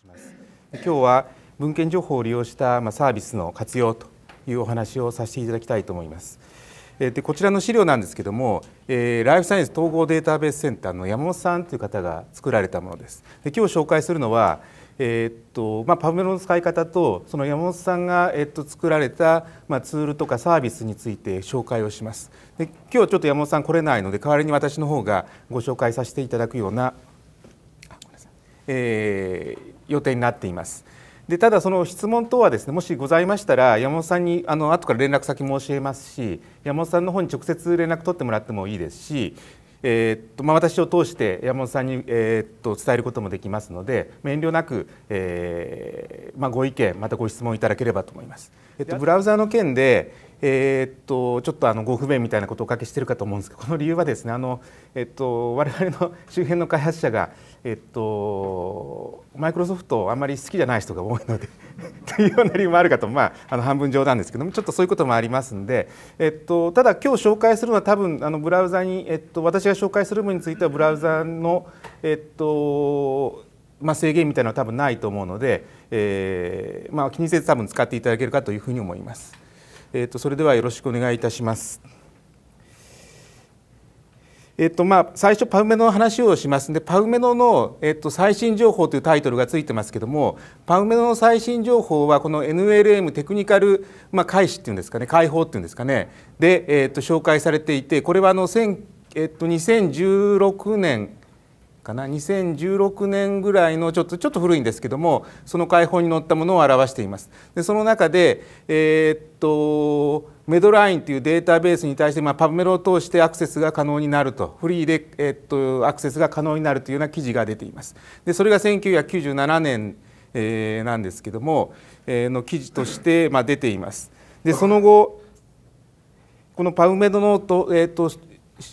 します今日は文献情報を利用したサービスの活用というお話をさせていただきたいと思いますでこちらの資料なんですけども、えー、ライフサイエンス統合データベースセンターの山本さんという方が作られたものですで今日紹介するのはえー、っとまあ、パブメロの使い方とその山本さんが、えっと作られた、まあ、ツールとかサービスについて紹介をしますで今日ちょっと山本さん来れないので代わりに私の方がご紹介させていただくようなえー、予定になっています。でただその質問等はですねもしございましたら山本さんにあの後から連絡先申し上げますし山本さんの方に直接連絡取ってもらってもいいですし、えー、っとまあ、私を通して山本さんに、えっと伝えることもできますので遠慮なく、えー、まあ、ご意見またご質問いただければと思います。えっと、ブラウザの件でえっとちょっとあのご不便みたいなことをおかけしてるかと思うんですけどこの理由はですねあの、えっと、我々の周辺の開発者がえっと、マイクロソフトあんまり好きじゃない人が多いのでと いうような理由もあるかと、まあ、あの半分冗談ですけどもちょっとそういうこともありますんで、えっと、ただ今日紹介するのは多分あのブラウザに、えっと、私が紹介する分についてはブラウザの、えっとまあ、制限みたいなのは多分ないと思うので、えーまあ、気にせず多分使っていただけるかというふうに思います。えっと、それではよろしくお願いいたします。えっとまあ、最初パウメノの話をしますのでパウメノの、えっと、最新情報というタイトルがついてますけどもパウメノの最新情報はこの NLM テクニカル、まあ、開始っていうんですかね開放っていうんですかねで、えっと、紹介されていてこれはあの、えっと、2016年かな2016年ぐらいのちょっとちょっと古いんですけどもその開放に載ったものを表しています。でその中で、えっとメドラインというデータベースに対して、まあ、パブメロを通してアクセスが可能になるとフリーで、えっと、アクセスが可能になるというような記事が出ています。でそれが1997年、えー、なんですけども、えー、の記事として、まあ、出ています。でその後このパブメドノート、えーと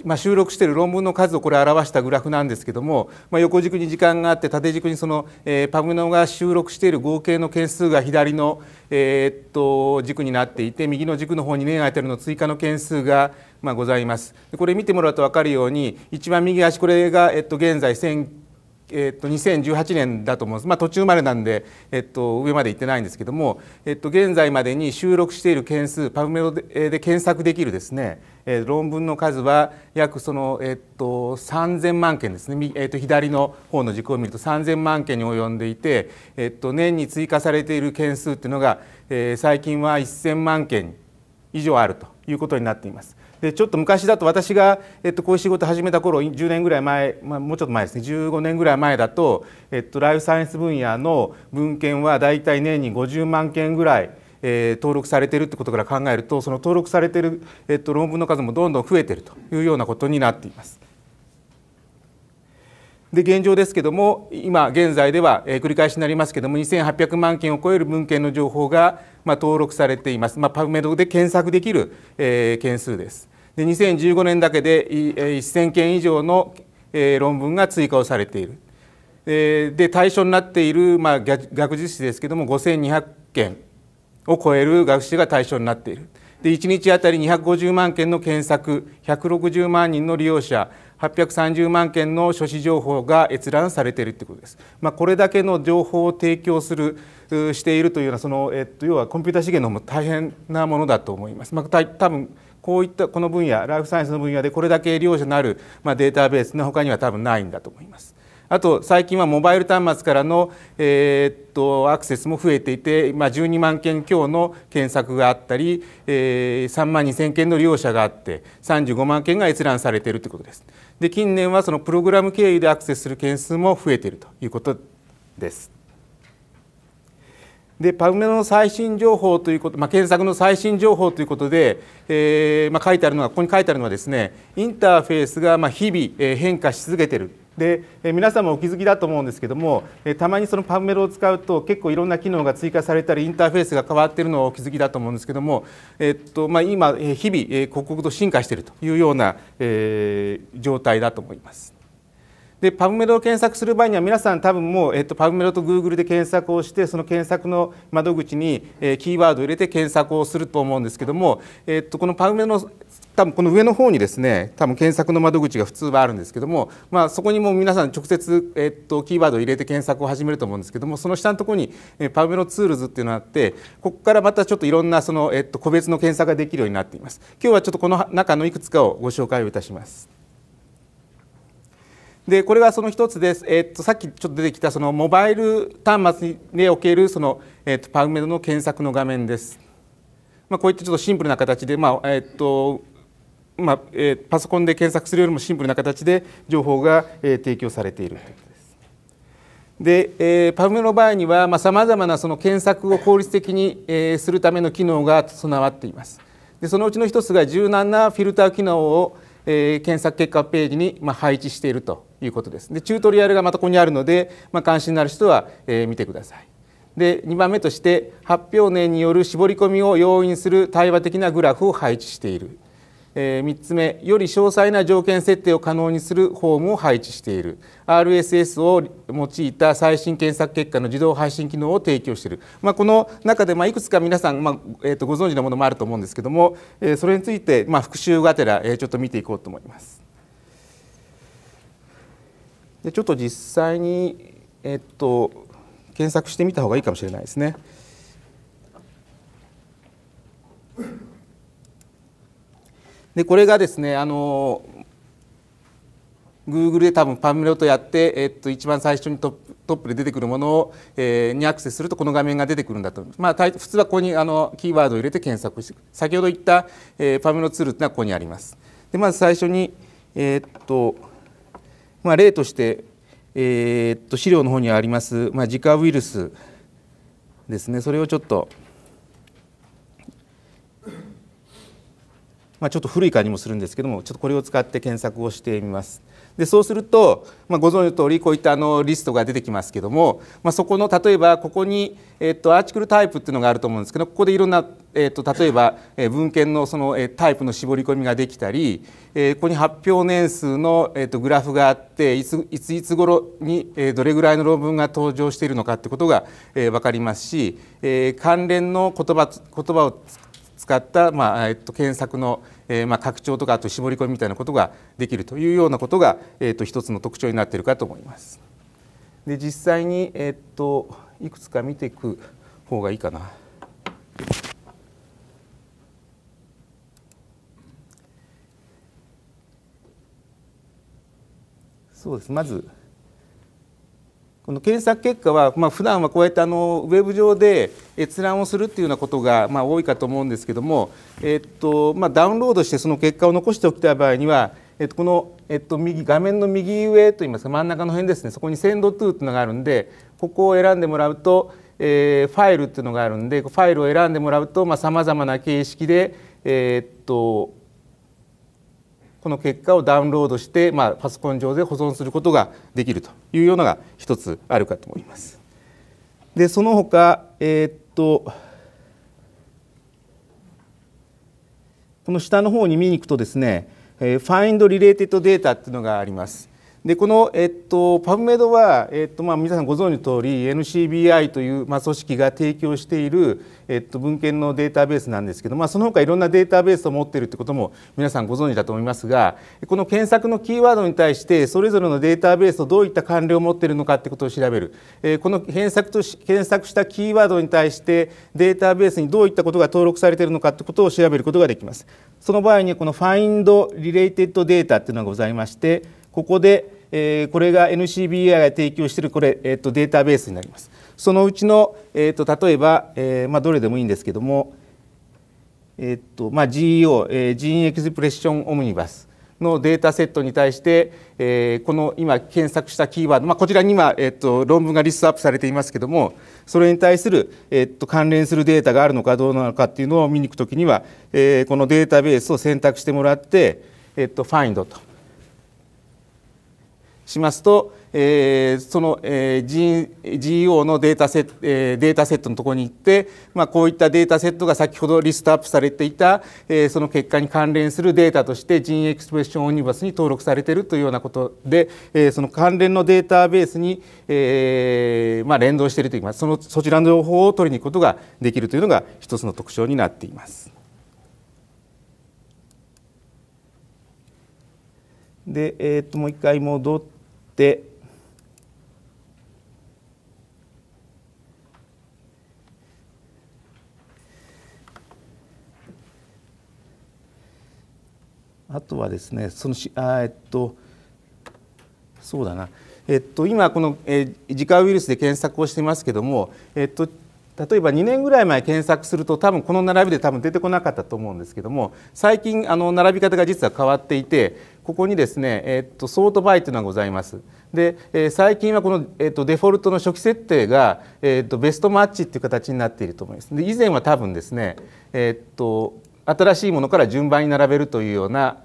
まあ、収録している論文の数をこれ表したグラフなんですけども、まあ、横軸に時間があって縦軸にその、えー、パブノが収録している合計の件数が左の、えー、っと軸になっていて右の軸の方に年アイテの追加の件数が、まあ、ございます。これ見てもらうと分かるように一番右足これが、えっと、現在千えっと、2018年だと思うんです、まあ、途中までなんで、えっと、上まで行ってないんですけども、えっと、現在までに収録している件数パブメロでで検索できるですねえー、論文の数は約その、えっと3000万件ですね、えっと左の方の軸を見ると3000万件に及んでいて、えっと年に追加されている件数っていうのが、えー、最近は1000万件以上あるということになっています。でちょっと昔だと私が、えっと、こういう仕事始めた頃10年ぐらい前、まあ、もうちょっと前ですね15年ぐらい前だと、えっと、ライフサイエンス分野の文献はだいたい年に50万件ぐらいえー、登録されているってことから考えるとその登録されている、えっと論文の数もどんどん増えているというようなことになっています。で現状ですけども今現在では、えー、繰り返しになりますけども2800万件を超える文献の情報が、まあ、登録されています、まあ、パブメドで検索できる、えー、件数です。で2015年だけで1000件以上の、えー、論文が追加をされている。えで対象になっている、まあ、学術誌ですけども5200件を超える学習が対象になっている。で1日当たり250万件の検索160万人の利用者830万件の書士情報が閲覧されているということです。まあ、これだけの情報を提供するしているというようなその、えっと、要はコンピュータ資源のも大変なものだと思います。まあ、た多分こういったこの分野ライフサイエンスの分野でこれだけ利用者のある、まあ、データベースの他には多分ないんだと思います。あと最近はモバイル端末からの、えー、っとアクセスも増えていて、まあ、12万件強の検索があったり、えー、3万2,000件の利用者があって35万件が閲覧されているということです。で近年はそのプログラム経由でアクセスする件数も増えているということです。でパブメロの最新情報ということ、まあ、検索の最新情報ということで、えーまあ、書いてあるのはここに書いてあるのはですねインターフェースがまあ日々変化し続けているで、え皆さんもお気づきだと思うんですけども、えたまにそのパブメロを使うと結構いろんな機能が追加されたりインターフェースが変わっているのをお気づきだと思うんですけども、えっとまあ、今、え日々、え刻々と進化しているというような、えー、状態だと思います。でパブメロを検索する場合には皆さん多分もう、えっと、パブメロとグーグルで検索をしてその検索の窓口に、えキーワードを入れて検索をすると思うんですけども、えっと、このパブメロの多分この上の方にですね多分検索の窓口が普通はあるんですけども、まあ、そこにも皆さん直接、えっと、キーワードを入れて検索を始めると思うんですけどもその下のところに、えパメロツールズっていうのがあってここからまたちょっといろんなその、えっと、個別の検索ができるようになっています今日はちょっとこの中のいくつかをご紹介をいたしますでこれはその一つです、えっと、さっきちょっと出てきたそのモバイル端末におけるその、えっと、パウメロの検索の画面です、まあ、こういったちょっとシンプルな形で、まあえっとまあえー、パソコンで検索するよりもシンプルな形で情報が、えー、提供されているということです。で、えー、パブメの場合にはさまざ、あ、まなその検索を効率的に、えー、するための機能が備わっています。でそのうちの一つが柔軟なフィルター機能を、えー、検索結果ページに、まあ、配置しているということです。でチュートリアルがまたここにあるので、まあ、関心のある人は、えー、見てください。で2番目として発表年による絞り込みを容易にする対話的なグラフを配置しているえー、3つ目より詳細な条件設定を可能にするフォームを配置している RSS を用いた最新検索結果の自動配信機能を提供している、まあ、この中でまいくつか皆さん、まあ、えとご存知のものもあると思うんですけども、えー、それについてま復習がてら、えちょっと見ていこうと思います。でちょっと実際に、えっと、検索してみた方がいいかもしれないですね。でこれがですねあの Google で多分パンフレットやって、えっと、一番最初にトップで出てくるものを、えー、にアクセスするとこの画面が出てくるんだとまあ、普通はここにあのキーワードを入れて検索して先ほど言った、えー、パムロツールというのはここにあります。でまず最初に、えー、っとまあ、例として、えー、っと資料の方にあります、まあ、ジカウイルスですねそれをちょっとまあ、ちょっと古い感じもするんですけどもちょっとこれを使って検索をしてみます。でそうすると、まあ、ご存知の通りこういったあのリストが出てきますけども、まあ、そこの例えばここに、えっと、アーチクルタイプっていうのがあると思うんですけどここでいろんな、えっと、例えば、え文献のその、えタイプの絞り込みができたり、えここに発表年数の、えっと、グラフがあっていついついつ頃に、えどれぐらいの論文が登場しているのかってことが、えー、分かりますし、え関連の言葉言葉をった、まあえっと、検索の、えーまあ、拡張とかあと絞り込みみたいなことができるというようなことが、えっと、一つの特徴になっているかと思います。で実際に、えっと、いくつか見ていく方がいいかな。そうですまずこの検索結果は、まあ普段はこうやってあのウェブ上で閲覧をするっていうようなことが、まあ、多いかと思うんですけども、えっとまあ、ダウンロードしてその結果を残しておきたい場合には、えっと、この、えっと、右画面の右上といいますか真ん中の辺ですねそこに「センドトゥ o というのがあるんでここを選んでもらうと、えー、ファイルっていうのがあるんでファイルを選んでもらうとさまざ、まな形式で、えー、っとこの結果をダウンロードして、まあ、パソコン上で保存することができるというようなのが一つあるかと思います。でその他、えー、っとこの下の方に見に行くとですね、えァインドリレーテッドデータっていうのがあります。でこの、えっと、パブメドは、えっとまあ、皆さんご存知の通り NCBI という、まあ、組織が提供している、えっと、文献のデータベースなんですけど、まあ、その他いろんなデータベースを持っているということも皆さんご存知だと思いますがこの検索のキーワードに対してそれぞれのデータベースとどういった関連を持っているのかということを調べる、えー、この検索と検索したキーワードに対してデータベースにどういったことが登録されているのかということを調べることができます。その場合にこの Find Related Data というのがございましてここで、えー、これが NCBI が提供しているこれ、えーと、データベースになります。そのうちの、えーと、例えば、えーまあ、どれでもいいんですけども、えーとまあ、GEO、えー、ジーンエクスプレッションオムニバスのデータセットに対して、えー、この今検索したキーワード、まあ、こちらに今、えーと、論文がリストアップされていますけどもそれに対する、えーと、関連するデータがあるのかどうなのかっていうのを見に行くときには、えー、このデータベースを選択してもらって、えーと、ファインドとしますと、えー、その、えー、GEO のデータセット、えー、データセットのところに行って、まあ、こういったデータセットが先ほどリストアップされていた、えー、その結果に関連するデータとして GEN エクスプレッションオニバスに登録されているというようなことで、えー、その関連のデータベースに、えーまあ、連動しているといいますそのそちらの情報を取りに行くことができるというのが一つの特徴になっています。で、えー、っともう一回戻ってあとはですねそのしあえっとそうだなえっと今この、えー、自家ウイルスで検索をしていますけどもえっと例えば2年ぐらい前検索すると多分この並びで多分出てこなかったと思うんですけども最近あの並び方が実は変わっていてここにですね、えっと、ソートバイというのがございます。で、えー、最近はこの、えっと、デフォルトの初期設定が、えっと、ベストマッチっていう形になっていると思います。で以前は多分ですね、えっと、新しいものから順番に並べるというような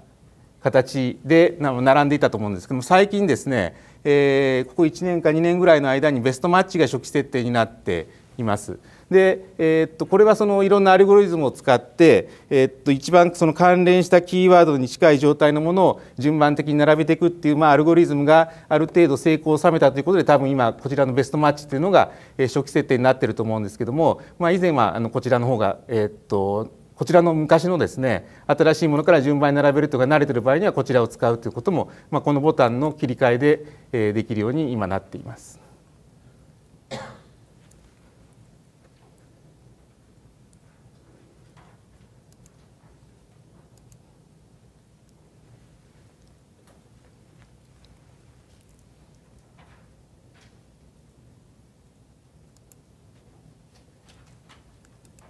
形で並んでいたと思うんですけども最近ですね、えー、ここ1年か2年ぐらいの間にベストマッチが初期設定になっています。で、えー、っとこれはそのいろんなアルゴリズムを使って、えー、っと一番その関連したキーワードに近い状態のものを順番的に並べていくっていう、まあ、アルゴリズムがある程度成功を収めたということで多分今こちらのベストマッチっていうのが、え初期設定になってると思うんですけども、まあ、以前はあのこちらの方が、えー、っとこちらの昔のですね新しいものから順番に並べるとか慣れてる場合にはこちらを使うということも、まあ、このボタンの切り替えで、えできるように今なっています。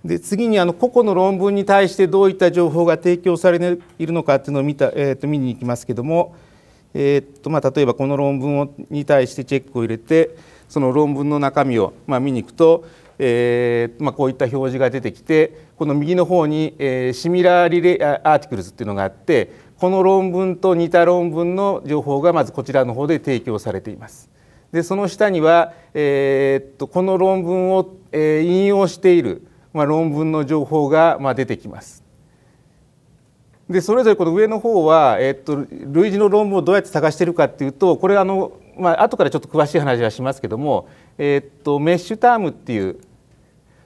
で次にあの個々の論文に対してどういった情報が提供されているのかっていうのを見た、えー、と見に行きますけども、えーとまあ、例えばこの論文をに対してチェックを入れてその論文の中身を、まあ、見に行くと、えーまあ、こういった表示が出てきてこの右の方に、えー、シミラーリレアーティクルズっていうのがあってこの論文と似た論文の情報がまずこちらの方で提供されています。でその下には、えー、っとこの論文を、えー、引用しているまあ、論文の情報がまあ出てきます。でそれぞれこの上の方は、えっと、類似の論文をどうやって探してるかっていうとこれあの、まあ後からちょっと詳しい話はしますけども、えっと、メッシュタームっていう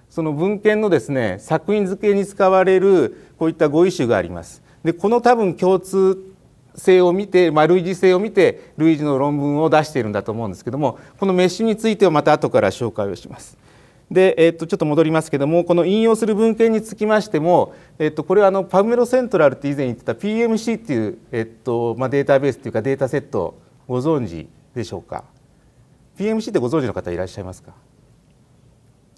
その文献のですね作品付けに使われるこういった語彙集があります。でこの多分共通性を見て、まあ、類似性を見て類似の論文を出しているんだと思うんですけどもこのメッシュについてはまた後から紹介をします。で、えっと、ちょっと戻りますけども、この引用する文献につきましても、えっと、これはあのパブメロセントラルって以前言ってた PMC っていう、えっとまあ、データベースというかデータセットご存知でしょうか PMC ってご存知の方いらっしゃいますか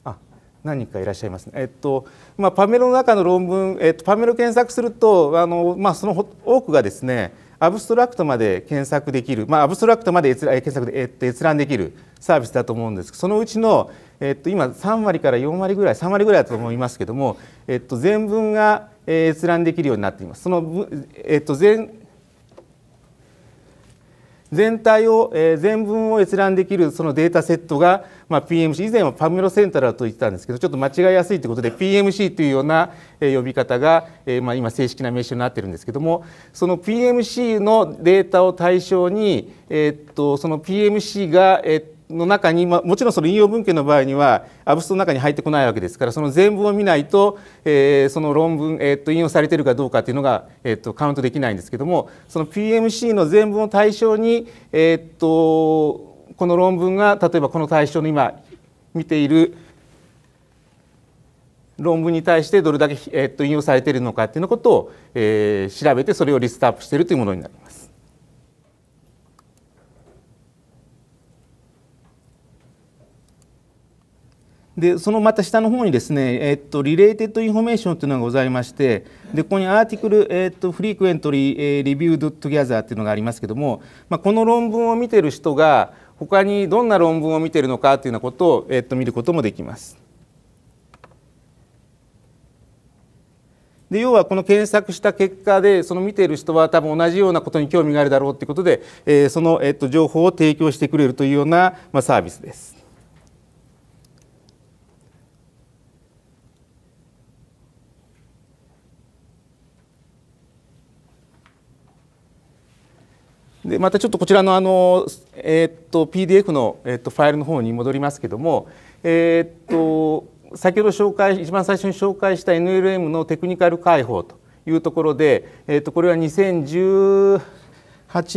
あ何人かいらっしゃいますね。えっとまあ、パメロの中の論文、えっと、パメロ検索するとあの、まあ、その多くがですねアブストラクトまで検索できる、まあ、アブストラクトまで閲覧検索で、えっと、閲覧できるサービスだと思うんですそのうちのえっと、今3割から4割ぐらい3割ぐらいだと思いますけども、えっと、全文が閲覧できるようになっています。そのえっと全全体を、えー、全文を閲覧できるそのデータセットが、まあ、PMC 以前はパムロセントラルと言ってたんですけどちょっと間違いやすいということで PMC というような、え呼び方が、えーまあ、今正式な名称になってるんですけどもその PMC のデータを対象に、えっとその PMC が、えっとの中に、まあ、もちろんその引用文献の場合にはアブストの中に入ってこないわけですからその全文を見ないと、えー、その論文、えー、っと引用されてるかどうかっていうのが、えー、っとカウントできないんですけどもその PMC の全文を対象に、えー、っとこの論文が例えばこの対象の今見ている論文に対してどれだけ、えー、っと引用されているのかっていうのことを、えー、調べてそれをリストアップしているというものになります。でそのまた下の方にですね、えっと、リレーテッドインフォメーションというのがございましてでここにアーティクル、えっと、フリークエントリー、えリビュードトギャザーっていうのがありますけども、まあ、この論文を見てる人が他にどんな論文を見てるのかというようなことを、えっと、見ることもできます。で要はこの検索した結果でその見ている人は多分同じようなことに興味があるだろうということで、えー、その、えっと、情報を提供してくれるというような、まあ、サービスです。でまたちょっとこちらのあの、えっと PDF の、えっとファイルの方に戻りますけども、えっと先ほど紹介一番最初に紹介した NLM のテクニカル解放というところで、えっとこれは2018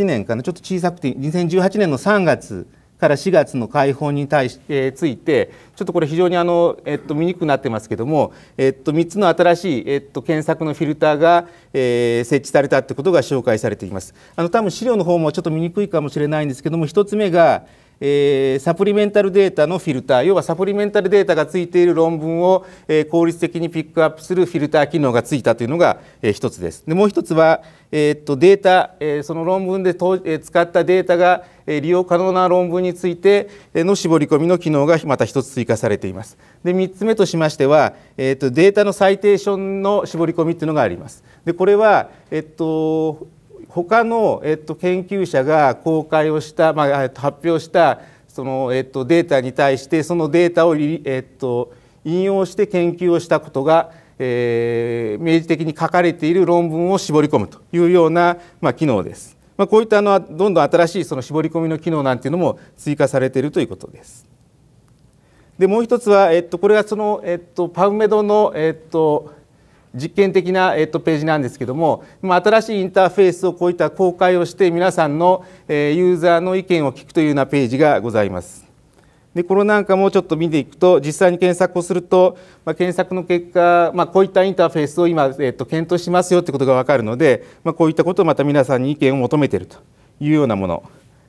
年かなちょっと小さくて2018年の3月から4月の解放に対し、えー、ついてちょっとこれ非常にあの、えっと、見にくくなってますけども、えっと、3つの新しい、えっと、検索のフィルターが、えー、設置されたということが紹介されています。あの多分資料の方もちょっと見にくいかもしれないんですけども1つ目が、えー、サプリメンタルデータのフィルター要はサプリメンタルデータがついている論文を、えー、効率的にピックアップするフィルター機能がついたというのが、えー、一つです。でもう一つは、えー、っとデータ、えー、その論文でと、えー、使ったデータが、えー、利用可能な論文についての絞り込みの機能がまた一つ追加されています。で3つ目としましては、えー、っとデータのサイテーションの絞り込みっていうのがあります。でこれは、えっと他の、えっと、研究者が公開をした、まあ、発表したその、えっと、データに対してそのデータを、えっと、引用して研究をしたことが、えー、明示的に書かれている論文を絞り込むというような、まあ、機能です。まあ、こういったのはどんどん新しいその絞り込みの機能なんていうのも追加されているということです。でもう一つは、えっと、これはその、えっと、パウメドの、えっと実験的な、えっと、ページなんですけども新しいインターフェースをこういった公開をして皆さんの、えユーザーの意見を聞くというようなページがございます。でこれなんかもちょっと見ていくと実際に検索をすると、まあ、検索の結果、まあ、こういったインターフェースを今、えっと、検討しますよってことが分かるので、まあ、こういったことをまた皆さんに意見を求めているというようなもの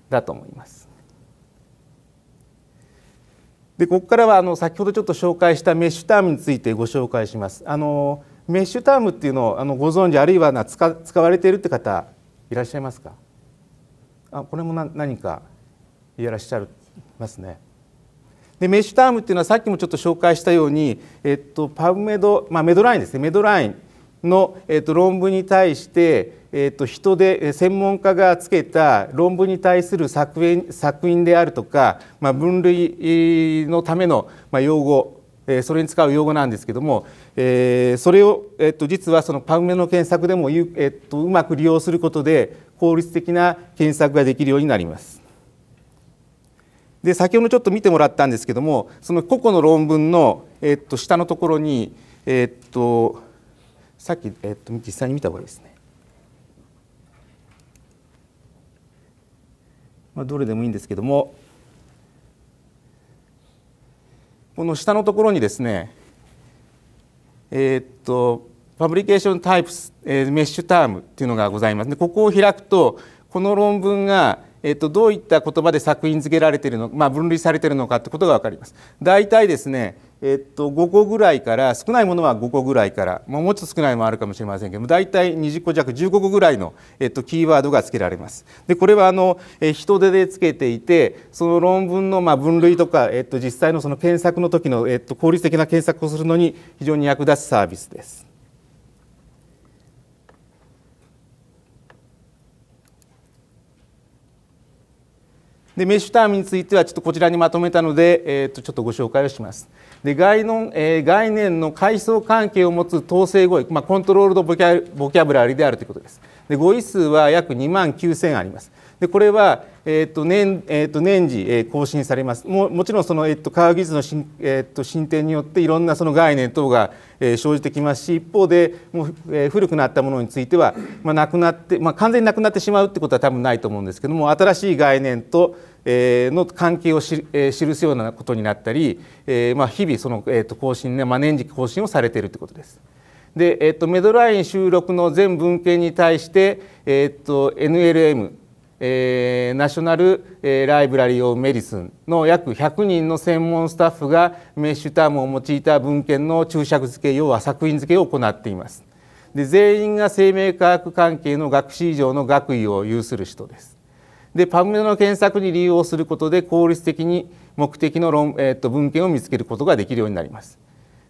だと思います。でここからはあの先ほどちょっと紹介したメッシュタームについてご紹介します。あのメッシュタームっていうのをあのご存知あるいはな使使われているって方いらっしゃいますかあこれもな何かいらっしゃるますね。でメッシュタームっていうのはさっきもちょっと紹介したように、えっと、パブメド、まあ、メドラインですねメドラインの、えっと、論文に対して、えっと、人で専門家がつけた論文に対する作品作品であるとか、まあ、分類のための、まあ、用語えそれに使う用語なんですけども、えそれを、えっと、実はそのパブメの検索でも、えっと、うまく利用することで効率的な検索ができるようになります。で先ほどちょっと見てもらったんですけどもその個々の論文の、えっと、下のところに、えっと、さっき、えっと、実際に見た方がいいですね。まあ、どれでもいいんですけども、この下のところにですねえー、っとパブリケーションタイプス、えメッシュタームっていうのがございますでここを開くとこの論文がえっと、どういった言葉で作品付けられているのまあ、分類されているのかということが分かります。大体ですね、えっと、5個ぐらいから少ないものは5個ぐらいから、まあ、もうちょっと少ないもあるかもしれませんけど大体20個弱15個ぐらいの、えっと、キーワードが付けられます。でこれはあの、え人手でつけていてその論文のまあ分類とか、えっと、実際のその検索の時の、えっと、効率的な検索をするのに非常に役立つサービスです。でメッシュタームについてはちょっとこちらにまとめたので、えー、とちょっとご紹介をします。で概の、えー、概念の階層関係を持つ統制語彙、まあ、コントロールドボキャブラリであるということです。で語彙数は約2万9千あります。でこれは、えーと年えー、と年次、えー、更新されますももちろんその、えーと、科学技術の進,、えーと、進展によっていろんなその概念等が、えー、生じてきますし一方でもう、えー、古くなったものについては、まあ、なくなって、まあ、完全になくなってしまうってことは多分ないと思うんですけども新しい概念との関係を記すようなことになったり、まあ、日々その更新ね、まあ、年次更新をされているということです。で、えっと、メドライン収録の全文献に対して、えっと、NLM えー、ナショナル、えー、ライブラリオメディスンの約100人の専門スタッフがメッシュタームを用いた文献の注釈付け要は作品付けを行っていますで全員が生命科学関係の学士以上の学位を有する人ですでパブメドの検索に利用することで効率的に目的の論、えー、と文献を見つけることができるようになります。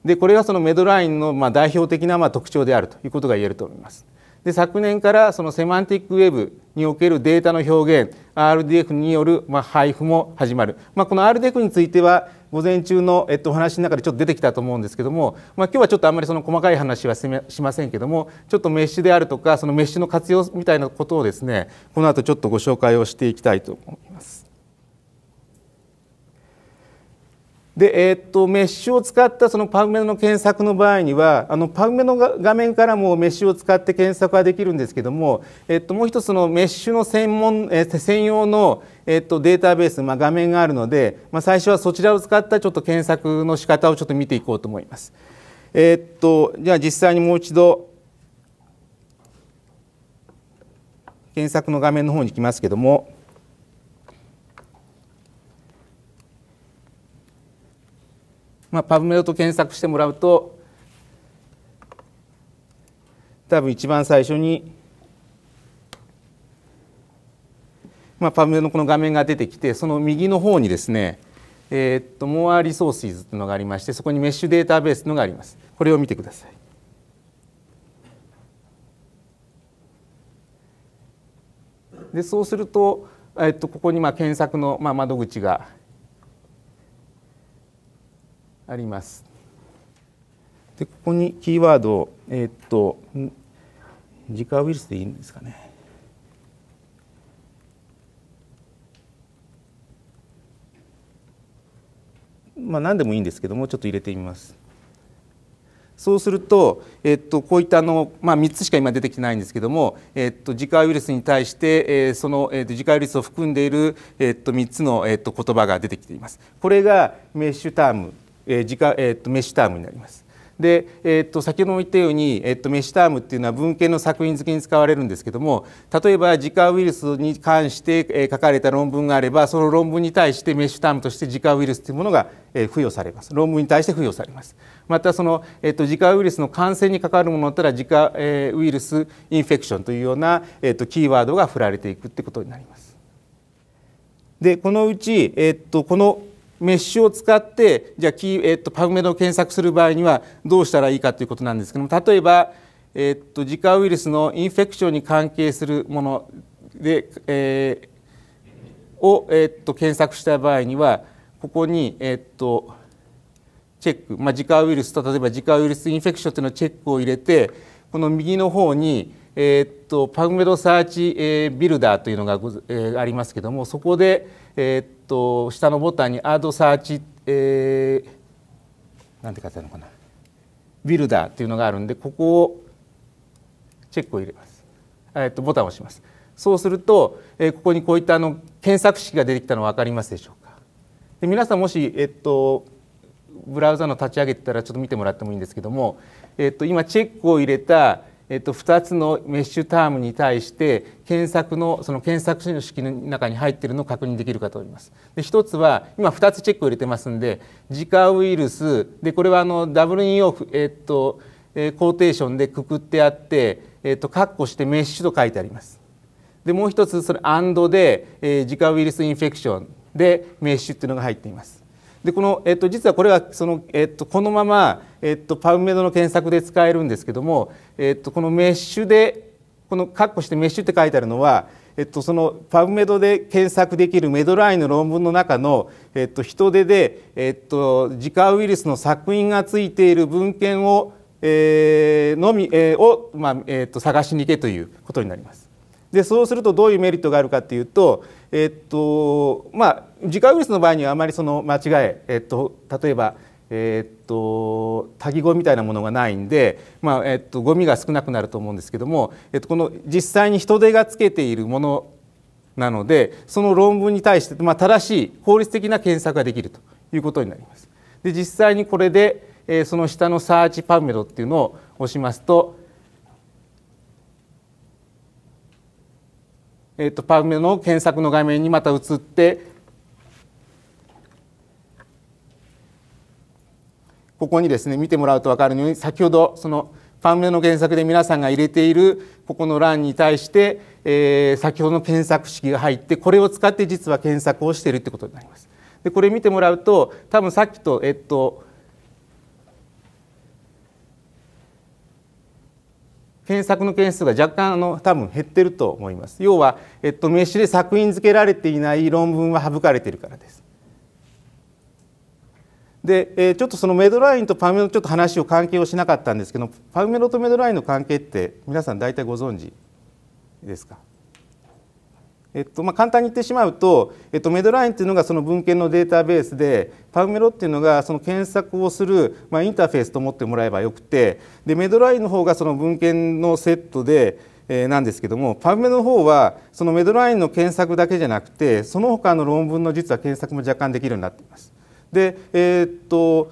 でこれはそのメドラインのまあ代表的なまあ特徴であるということが言えると思います。で昨年からそのセマンティックウェブにおけるデータの表現 RDF によるまあ配布も始まる、まあ、この RDF については午前中の、えっと、お話の中でちょっと出てきたと思うんですけども、まあ、今日はちょっとあんまりその細かい話はしませんけどもちょっとメッシュであるとかそのメッシュの活用みたいなことをですねこの後ちょっとご紹介をしていきたいと思います。で、えー、っとメッシュを使ったそのパブメの検索の場合にはあのパブメの画面からもメッシュを使って検索はできるんですけども、えー、っともう一つのメッシュの専門、えー、専用の、えー、っとデータベース、まあ、画面があるので、まあ、最初はそちらを使ったちょっと検索の仕方をちょっと見ていこうと思います。えー、っとじゃあ実際にもう一度検索の画面の方に行きますけども。まあ、パブメドと検索してもらうと多分一番最初に、まあ、パブメドのこの画面が出てきてその右の方にですねえー、っとモアリソーシーズというのがありましてそこにメッシュデータベースのがあります。これを見てください。でそうすると、えっと、ここにまあ検索のまあ窓口があります。でここにキーワードえー、っと自家ウイルスでいいんですかね。まあ、何でもいいんですけどもちょっと入れてみます。そうすると、えっと、こういったあの、まあ、3つしか今出てきてないんですけども、えっと、自家ウイルスに対して、えー、その、えっと、自家ウイルスを含んでいる、えっと、3つの、えっと、言葉が出てきています。これがメッシュタームえー時間えー、とュタームになります。で、えー、と先ほども言ったように、えー、とメシタームっていうのは文献の作品付けに使われるんですけども例えば自家ウイルスに関して、え書かれた論文があればその論文に対してメッシュタームとして自家ウイルスというものが、え付与されます論文に対して付与されますまたその、えー、と自家ウイルスの感染に関わるものだったら自家、えウイルスインフェクションというような、えー、とキーワードが振られていくってことになりますでこのうち、えー、とこのメッシュを使ってじゃあキー、えっと、パブメドを検索する場合にはどうしたらいいかということなんですけども例えば、えっと、自家ウイルスのインフェクションに関係するもので、えー、を、えっと、検索した場合にはここに、えっと、チェック、まあ、自家ウイルスと例えば自家ウイルスインフェクションというのをチェックを入れてこの右の方に、えー、っとパグメドサーチ、えビルダーというのが、えー、ありますけどもそこで、えー、っと下のボタンにアードサーチ、えー、なんて書いてあるのかなビルダーというのがあるんでここをチェックを入れます、えー、っとボタンを押しますそうすると、えここにこういったあの検索式が出てきたの分かりますでしょうかで皆さんもし、えっとブラウザの立ち上げてたらちょっと見てもらってもいいんですけども、えっと、今チェックを入れた、えっと、2つのメッシュタームに対して検索のその検索式の中に入っているのを確認できるかと思います。で1つは今2つチェックを入れてますんで自家ウイルスでこれはあの WEO、えっとえコーテーションでくくってあって、えっと、括弧してメッシュと書いてあります。でもう1つそれ「アンドで、えー、自家ウイルスインフェクションでメッシュっていうのが入っています。でこの、えっと、実はこれはその、えっと、このまま、えっと、パウメドの検索で使えるんですけども、えっと、このメッシュでこの括弧してメッシュって書いてあるのは、えっと、そのパウメドで検索できるメドラインの論文の中の、えっと、人手で、えっと、自家ウイルスの作品がついている文献を、えー、のみ、えー、を、まあえっと、探しに行けということになります。でそうするとどういうメリットがあるかというと、えっとまあ、自家ウイルスの場合にはあまりその間違ええっと例えばえっと多義語みたいなものがないんで、まあえっと、ゴミが少なくなると思うんですけども、えっと、この実際に人手がつけているものなのでその論文に対して、まあ、正しい法律的な検索ができるということになります。で実際にこれで、えー、その下のサーチパメロっていうのを押しますと,、えーと、とパメロの検索の画面にまた移ってここにですね見てもらうと分かるように先ほどそのァンメの原作で皆さんが入れているここの欄に対して、えー、先ほどの検索式が入ってこれを使って実は検索をしているってことになります。でこれ見てもらうと多分さっきとえっと検索の件数が若干あの多分減ってると思います。要は、えっと、名詞で作品付けられていない論文は省かれているからです。で、えー、ちょっとそのメドラインとパウメロちょっと話を関係をしなかったんですけどパウメロとメドラインの関係って皆さん大体ご存知ですかえっとまあ、簡単に言ってしまうと、えっと、メドラインっていうのがその文献のデータベースでパウメロっていうのがその検索をする、まあ、インターフェースと思ってもらえばよくてでメドラインの方がその文献のセットで、えー、なんですけどもパウメロの方はそのメドラインの検索だけじゃなくてその他の論文の実は検索も若干できるようになっています。で、えー、っと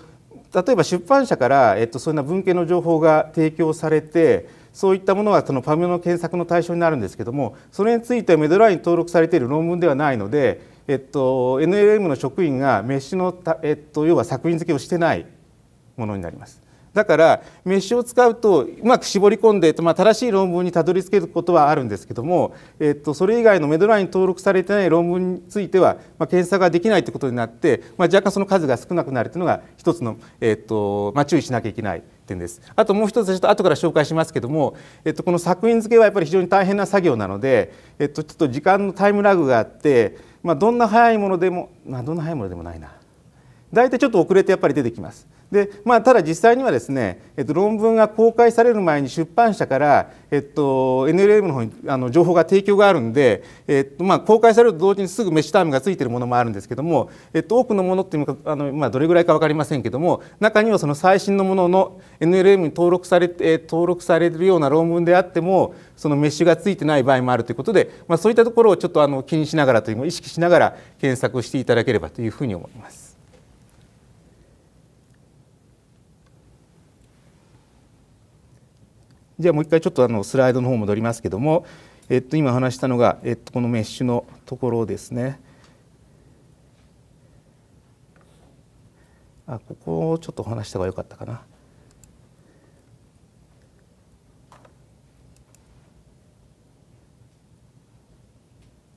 例えば出版社から、えっと、そんな文献の情報が提供されてそういったものはそのパブの検索の対象になるんですけどもそれについてはメドラインに登録されている論文ではないので、えっと、NLM の職員がメッシュの、えっと、要は作品付けをしてないものになります。だからメッシュを使うとうまく絞り込んで、まあ、正しい論文にたどり着けることはあるんですけども、えっと、それ以外のメドラインに登録されてない論文については、まあ、検査ができないということになって、まあ、若干その数が少なくなるというのが一つの、えっとまあ、注意しなきゃいけない。点ですあともう一つちょっと後から紹介しますけども、えっと、この作品付けはやっぱり非常に大変な作業なので、えっと、ちょっと時間のタイムラグがあって、まあ、どんな早いものでも、まあ、どんな早いものでもないな大体ちょっと遅れてやっぱり出てきます。でまあ、ただ実際にはですね、えっと、論文が公開される前に出版社から、えっと、NLM の方にあの情報が提供があるんで、えっとまあ、公開されると同時にすぐメッシュタームがついてるものもあるんですけども、えっと、多くのものっていうのあの、まあ、どれぐらいか分かりませんけども中にはその最新のものの NLM に登録されて登録されるような論文であってもそのメッシュがついてない場合もあるということで、まあ、そういったところをちょっとあの気にしながらという意識しながら検索していただければというふうに思います。じゃあもう一回ちょっとあのスライドの方戻りますけども、えっと、今話したのが、えっと、このメッシュのところですね。あここをちょっと話した方が良かったかな。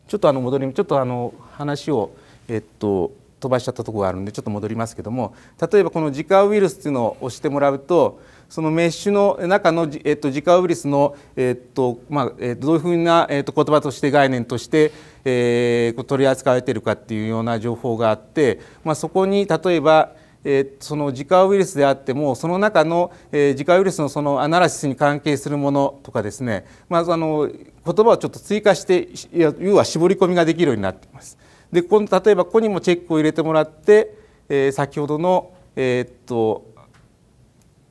ちょっとあの戻りちょっとあの話をえっと飛ばしちゃったとこがあるんでちょっと戻りますけども例えばこのジカウイルスっていうのを押してもらうとそのメッシュの中の、えっと、ジカウイルスの、えっとまあえっと、どういうふうな、えっと、言葉として概念として、えー、取り扱われているかっていうような情報があって、まあ、そこに例えばえその自家ウイルスであってもその中の、え自家ウイルスのそのアナラシスに関係するものとかですね、まあ、あの言葉をちょっと追加して要は絞り込みができるようになっています。でこの例えばここにもチェックを入れてもらって、えー、先ほどの、えー、っと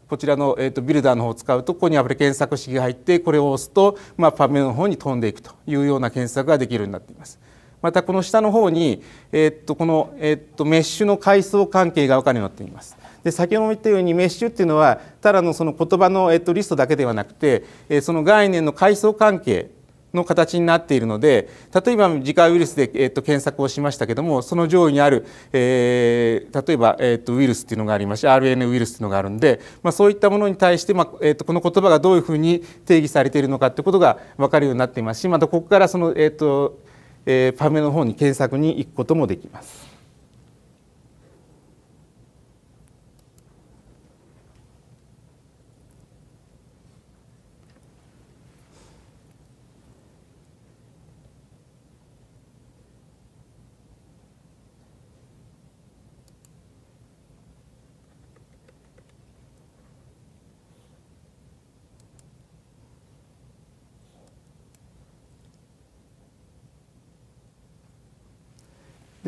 こちらの、えー、とビルダーの方を使うとここにアプリ検索式が入ってこれを押すと、まあ、パメの方に飛んでいくというような検索ができるようになっています。またこの下の方に、えー、っとこの、えー、っとメッシュの階層関係が分かるようになっています。で先ほども言ったようにメッシュっていうのはただのその言葉の、えっと、リストだけではなくて、えー、その概念の階層関係の形になっているので例えば自家ウイルスで、えー、と検索をしましたけどもその上位にある、えー、例えば、えー、とウイルスっていうのがありまして RNA ウイルスというのがあるんで、まあ、そういったものに対して、まあえー、とこの言葉がどういうふうに定義されているのかってことが分かるようになっていますしまたここからその、えーとえー、パメの方に検索に行くこともできます。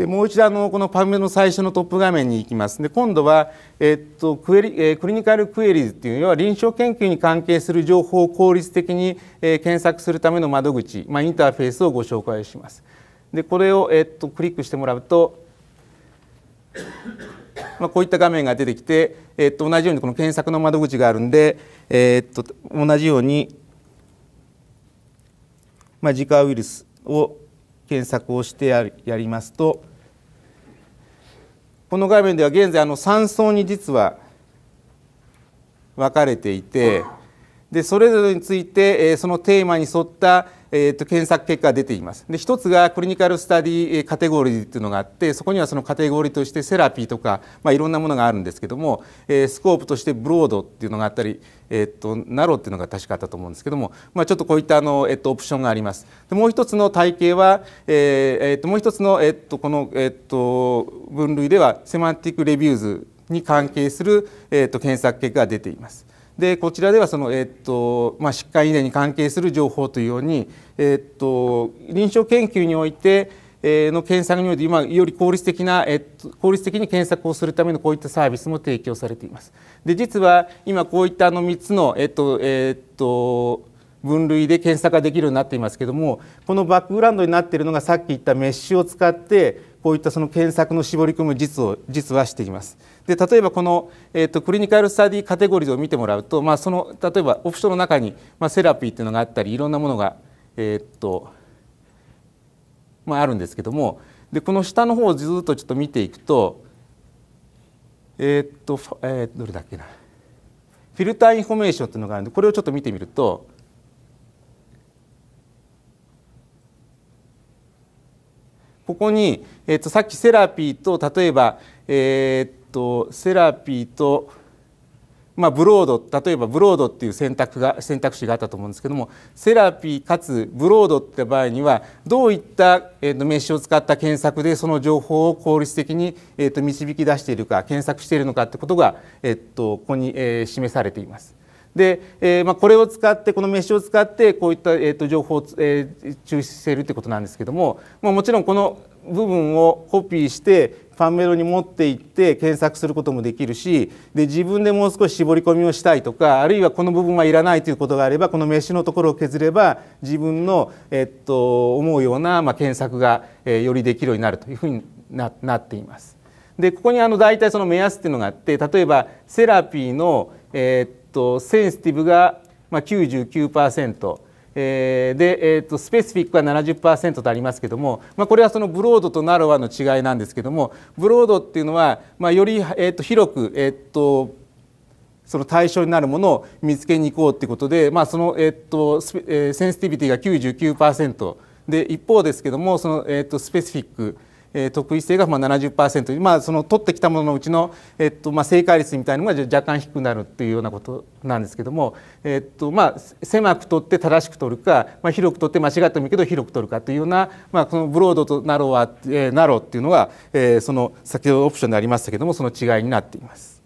でもう一度あのこのパブメの最初のトップ画面に行きます。で今度は、えっとクエリえー、クリニカルクエリーズというのは臨床研究に関係する情報を効率的に、えー、検索するための窓口、まあ、インターフェースをご紹介します。でこれを、えっとクリックしてもらうと、まあ、こういった画面が出てきて、えっと同じようにこの検索の窓口があるんで、えっと同じように、まあ、ジカウイルスを検索をしてやりますと。この画面では現在あの3層に実は分かれていてでそれぞれについて、そのテーマに沿ったえー、と検索結果が出ています。で一つがクリニカル・スタディカテゴリーというのがあってそこにはそのカテゴリーとしてセラピーとか、まあ、いろんなものがあるんですけども、えー、スコープとしてブロードっていうのがあったり、えー、とナローっていうのが確かあったと思うんですけども、まあ、ちょっとこういったあの、えー、とオプションがあります。でもう一つの体系は、えーえー、ともう一つの、えー、とこの、えー、と分類ではセマンティック・レビューズに関係する、えー、と検索結果が出ています。でこちらではその、えっとまあ、疾患遺伝に関係する情報というように、えっと、臨床研究において、えの検索において今より効率的な、えと、効率的に検索をするためのこういったサービスも提供されています。で実は今こういったあの3つの、えっとえっと、と分類で検索ができるようになっていますけどもこのバックグラウンドになっているのがさっき言ったメッシュを使ってこういったその検索の絞り込む実を実はしています。で例えばこの、えーと、クリニカル・スタディカテゴリーズを見てもらうと、まあ、その例えばオプションの中に、まあ、セラピーっていうのがあったりいろんなものが、えー、っとまあ、あるんですけどもでこの下の方をずっとちょっと見ていくとえー、っと、えー、どれだっけなフィルターインフォメーションっていうのがあるんでこれをちょっと見てみると。ここに、えっとさっきセラピーと例えば、えー、とセラピーと、まあ、ブロード例えばブロードっていう選択が選択肢があったと思うんですけどもセラピーかつブロードって場合にはどういった、えー、とメッシュを使った検索でその情報を効率的に、えー、と導き出しているか検索しているのかってことが、えー、とここに、えー、示されています。で、えーまあ、これを使ってこのメッシュを使ってこういった、えー、と情報を、えー、抽出しているということなんですけども、まあ、もちろんこの部分をコピーして、ファンメロに持って行って検索することもできるしで自分でもう少し絞り込みをしたいとかあるいはこの部分はいらないということがあればこの飯のところを削れば自分の、えっと、思うような、まあ、検索が、えー、よりできるようになるというふうにななっています。でここにあの大体その目安っていうのがあって例えばセラピーの、えー、っとセンシティブが、まあ99%。えで、えーと、スペシフィックは70%とありますけども、まあ、これはそのブロードとナロワの違いなんですけどもブロードっていうのは、まあ、より、えーと、広く、えーと、とその対象になるものを見つけに行こうっていうことで、まあ、その、えーとえー、センシティビティが99%で一方ですけどもその、えー、とスペシフィックえー、得意性がまあ70%、まあ、その取ってきたもののうちの、えっとまあ、正解率みたいなのが若干低くなるっていうようなことなんですけども、えっとまあ、狭く取って正しく取るか、まあ、広く取って間違ってもいいけど広く取るかというような、まあ、このブロードとナローは、えー、ナローっていうのが、えー、その先ほどオプションでありましたけどもその違いになっています。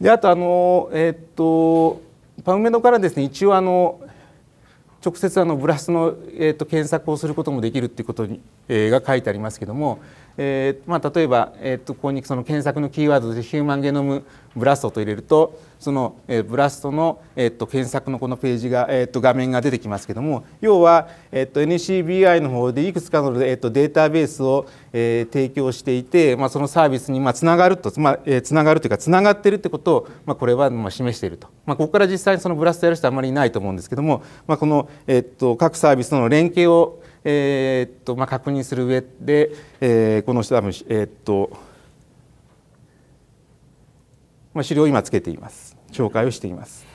であとあのえっとパウメドからですね一応あの直接あのブラスの、えー、と検索をすることもできるっていうことに、えー、が書いてありますけどもえーまあ、例えば、えーと、ここにその検索のキーワードでヒューマンゲノムブラストと入れるとその、えー、ブラストの、えーと、検索のこのページが、えーと、画面が出てきますけども要は、えー、と NCBI の方でいくつかの、えー、とデータベースを、えー、提供していて、まあ、そのサービスに、まあ、つながるとつ,、まあえー、つながるというかつながっているってことを、まあ、これは、まあ、示していると、まあ、ここから実際にそのブラストやる人はあまりいないと思うんですけども、まあ、この、えー、と各サービスとの連携をえー、っとまあ、確認する上で、えー、この下分、えー、っとまあ、資料を今つけています紹介をしています。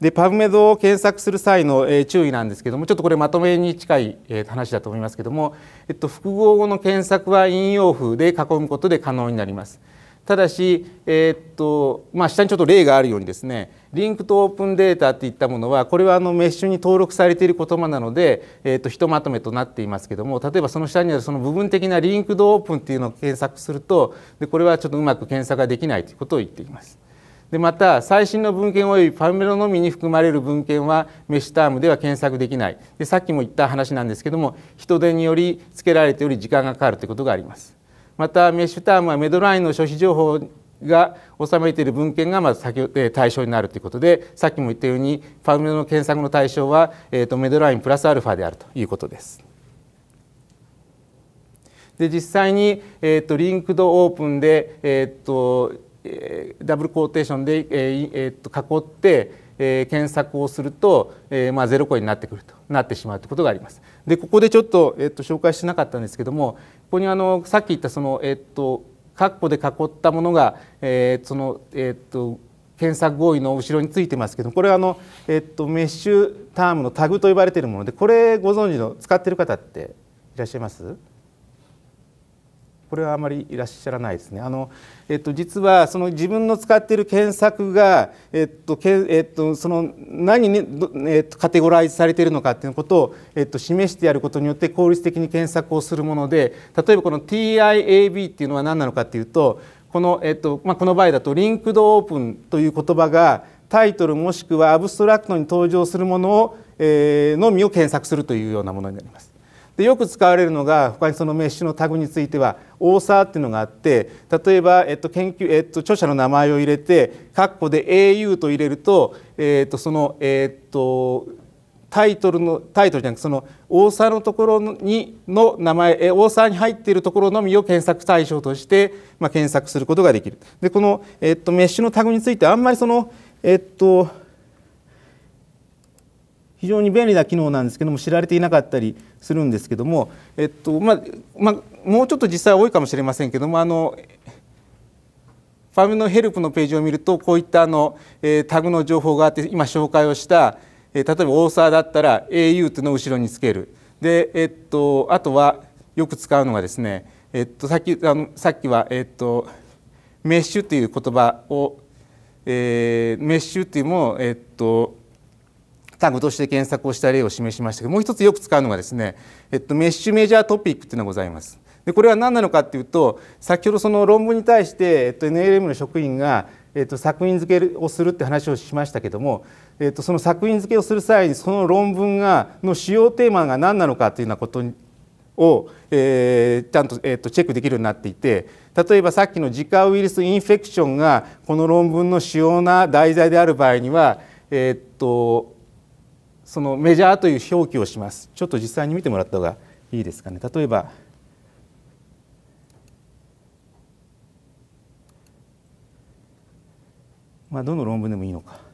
でパブメドを検索する際の、え注意なんですけどもちょっとこれまとめに近い、え話だと思いますけども、えっと、複合語の検索は引用符で囲むことで可能になります。ただし、えー、っとまあ、下にちょっと例があるようにですねリンクとオープンデータっていったものはこれはあのメッシュに登録されている言葉なので、えー、とひとまとめとなっていますけども例えばその下にあるその部分的なリンクドオープンっていうのを検索するとでこれはちょっとうまく検索ができないということを言っています。でまた最新の文献及びパブメロのみに含まれる文献はメッシュタームでは検索できないでさっきも言った話なんですけども人手によりつけられてより時間がかかるということがあります。またメッシュタームはメドラインの消費情報が収めている文献がまず先対象になるということでさっきも言ったようにファームの検索の対象は、えー、とメドラインプラスアルファであるということです。で実際に、えーと、リンクドオープンで、えーとえー、ダブルコーテーションで、えーえーと、囲って、えー、検索をすると、えーまあ、ゼロ個になってくるとなってしまうということがあります。でここでちょっと,、えーと、紹介しなかったんですけども、こにあのさっき言ったその、えっと、括弧で囲ったものが、えー、その、えっと、検索合意の後ろについてますけどこれはあの、えっと、メッシュタームのタグと呼ばれているものでこれご存知の使っている方っていらっしゃいますこれはあまりいらっしゃらないですね。あのえっと、実はその自分の使っている検索が、えっとけえっと、その何に、えっと、カテゴライズされているのかということを、えっと、示してやることによって効率的に検索をするもので例えばこの TIAB っていうのは何なのかというとこの,、えっとまあ、この場合だと「リンクドオープン」という言葉がタイトルもしくはアブストラクトに登場するものを、えー、のみを検索するというようなものになります。でよく使われるのが他にそのメッシュのタグについては「オーサー」っていうのがあって例えば、えっと研究えっと、著者の名前を入れて括弧で「au」と入れると,、えっとそのえっとタイトルのタイトルじゃなくその大沢のところにの名前大沢に入っているところのみを検索対象として、まあ、検索することができる。でこの、えっと、メッシュのタグについてあんまりそのえっと非常に便利な機能なんですけども知られていなかったりするんですけども、えっとまあまあ、もうちょっと実際多いかもしれませんけどもあのファミのヘルプのページを見るとこういったあの、えー、タグの情報があって今紹介をした、えー、例えばオーサーだったら au というのを後ろにつけるで、えっと、あとはよく使うのがですね、えっと、さっきあのさっきは、えっと、メッシュという言葉を、えー、メッシュというものを、えっと単語として検索をした例を示しましたけどもう一つよく使うのがですね、えっと、メッシュメジャートピックていうのがございます。でこれは何なのかっていうと先ほどその論文に対して、えっと、NLM の職員が、えっと、作品付けをするって話をしましたけども、えっと、その作品付けをする際にその論文がの主要テーマが何なのかというようなことを、えー、ちゃんと,、えー、とチェックできるようになっていて例えばさっきの自家ウイルスインフェクションがこの論文の主要な題材である場合には、えー、っとそのメジャーという表記をしますちょっと実際に見てもらった方がいいですかね例えばまあどの論文でもいいのか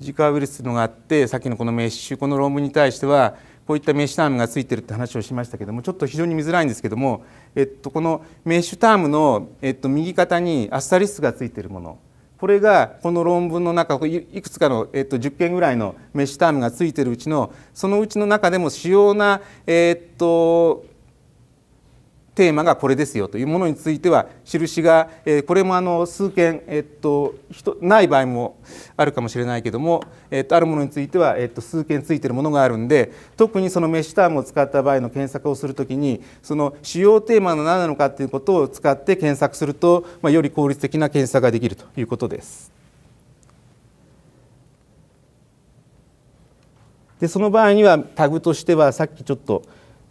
ジカウイルスのがあってさっきのこのメッシュこの論文に対してはこういったメッシュタームがついてるって話をしましたけどもちょっと非常に見づらいんですけども、えっと、このメッシュタームの、えっと、右肩にアスタリスクがついてるものこれがこの論文の中いくつかの、えっと、10件ぐらいのメッシュタームがついてるうちのそのうちの中でも主要な、えっとテーマがこれですよというものについては印が、えこれもあの数件、えっと、ない場合もあるかもしれないけども、えっと、あるものについては、えっと、数件ついてるものがあるんで特にそのメッシュタームを使った場合の検索をするときにその主要テーマの何なのかということを使って検索すると、まあ、より効率的な検索ができるということです。でその場合にはタグとしてはさっきちょっと、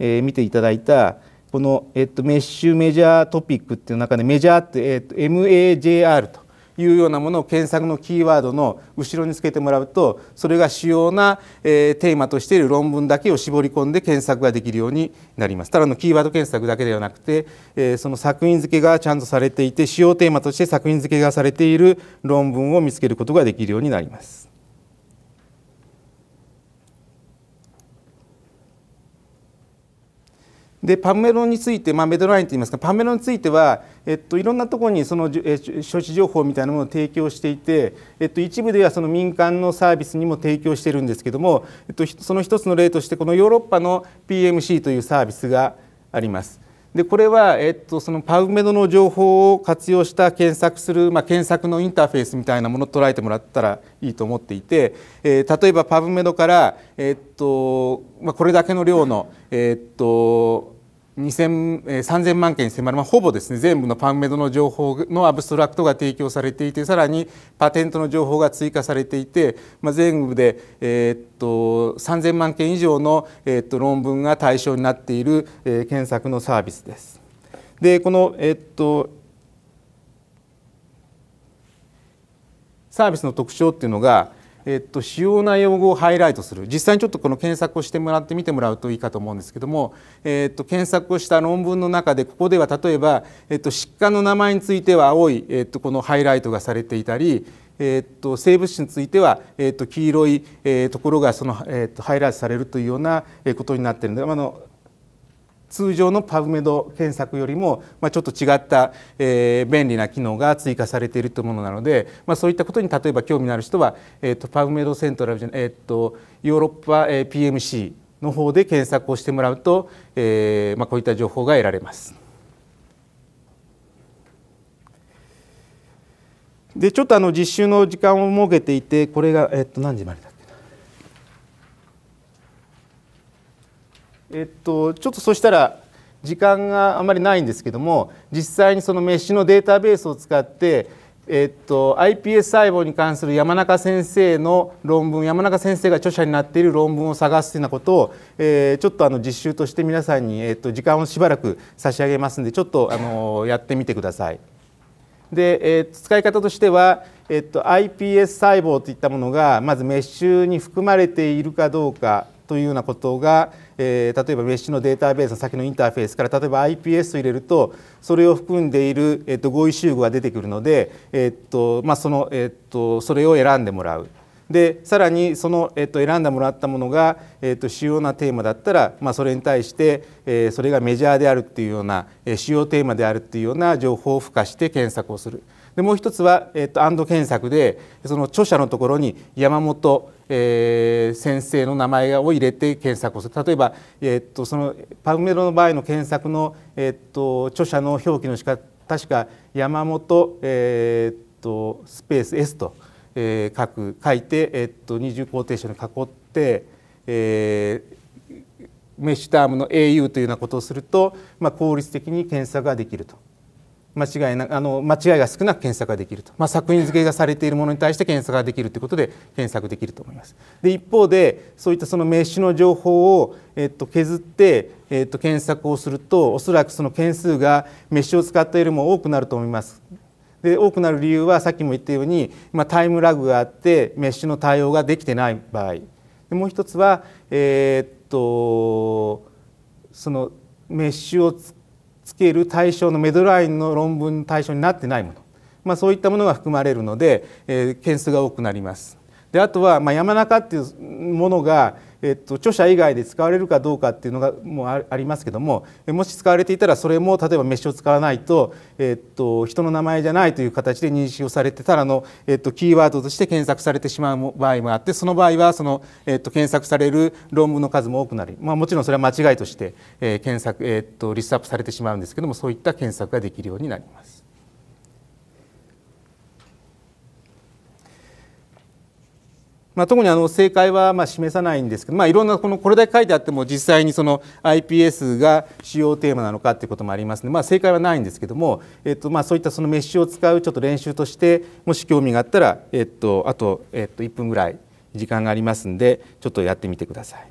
え見ていただいたこの、えっと、メッシュメジャートピックっていう中でメジャーって、えっと、MAJR というようなものを検索のキーワードの後ろにつけてもらうとそれが主要な、えー、テーマとしている論文だけを絞り込んで検索ができるようになりますただのキーワード検索だけではなくて、えー、その作品付けがちゃんとされていて主要テーマとして作品付けがされている論文を見つけることができるようになります。でパメロについて、まあ、メドラインといいますかパメロについては、えっと、いろんなところにその、え処置情報みたいなものを提供していて、えっと、一部ではその民間のサービスにも提供しているんですけれども、えっと、その一つの例としてこのヨーロッパの PMC というサービスがあります。でこれは、えっと、そのパウメドの情報を活用した検索する、まあ、検索のインターフェースみたいなものを捉えてもらったらいいと思っていて、えー、例えばパブメドから、えっとまあ、これだけの量の、えっと2 0えー、3000万件に迫る、まあ、ほぼですね全部のパンメドの情報のアブストラクトが提供されていてさらにパテントの情報が追加されていて、まあ、全部で、えー、っと3000万件以上の、えー、っと論文が対象になっている、えー、検索のサービスです。でこの、えー、っとサービスの特徴っていうのが、えっと、主要な用語をハイライトする実際にちょっとこの検索をしてもらって見てもらうといいかと思うんですけども、えっと、検索をした論文の中でここでは例えば、えっと、疾患の名前については青い、えっと、このハイライトがされていたり、えっと、生物種については、えっと、黄色い、えー、ところがその、えっと、ハイライトされるというようなことになっているのであの通常のパブメド検索よりも、まあ、ちょっと違った、え便利な機能が追加されているというものなので、まあ、そういったことに例えば興味のある人は、えと、パブメドセントラル、えゃと、ヨーロッパ、えー、PMC の方で検索をしてもらうと、えまあ、こういった情報が得られます。でちょっとあの実習の時間を設けていてこれが、えっと何時までだえっと、ちょっとそしたら時間があまりないんですけども実際にそのメッシュのデータベースを使って、えっと、iPS 細胞に関する山中先生の論文山中先生が著者になっている論文を探すというようなことを、えー、ちょっとあの実習として皆さんに、えっと、時間をしばらく差し上げますんでちょっとあのやってみてください。で、えー、使い方としては、えっと、iPS 細胞といったものがまずメッシュに含まれているかどうかというようなことが、えー、例えばメッシュのデータベースの先のインターフェースから例えば IPS を入れるとそれを含んでいる、えー、と合意集合が出てくるので、えとまその、えとそれを選んでもらう。でさらにその、えっと、選んでもらったものが、えっと、主要なテーマだったら、まあ、それに対して、えー、それがメジャーであるっていうような、えー、主要テーマであるっていうような情報を付加して検索をする。でもう一つは、えっと、アンド検索でその著者のところに山本、えー、先生の名前を入れて検索をする例えば、えっと、そのパグメロの場合の検索の、えっと、著者の表記の仕方確か山本、えっとスペース S と、えー、書く書いて、えっと二重工程書に囲って、えー、メッシュタームの au というようなことをすると、まあ、効率的に検索ができると。間違いなあの間違いが少なく検索ができると、まあ、作品付けがされているものに対して検索ができるということで検索できると思います。で一方でそういったその名ュの情報を、えっと、削って、えっと、検索をするとおそらくその件数が名ュを使ったよりも多くなると思います。で多くなる理由はさっきも言ったように、まあ、タイムラグがあってメッシュの対応ができてない場合でもう一つは、えー、っとそのメッシュを使つける対象のメドラインの論文対象になってないもの、まあ、そういったものが含まれるので、えー、件数が多くなります。であとは、まあ、山中っていうものがえっと、著者以外で使われるかどうかっていうのがもうありますけどももし使われていたらそれも例えばメッシュを使わないと、えっと、人の名前じゃないという形で認識をされてたらの、えっと、キーワードとして検索されてしまう場合もあってその場合はその、えっと、検索される論文の数も多くなり、まあ、もちろんそれは間違いとして、えー、検索、えっと、リストアップされてしまうんですけどもそういった検索ができるようになります。まあ、特にあの正解はまあ示さないんですけど、まあ、いろんなこのこれだけ書いてあっても実際にその iPS が主要テーマなのかということもありますので、まあ、正解はないんですけども、えっと、まあそういったそのメッシュを使うちょっと練習としてもし興味があったら、えっと、あと、えっと、1分ぐらい時間がありますんでちょっとやってみてください。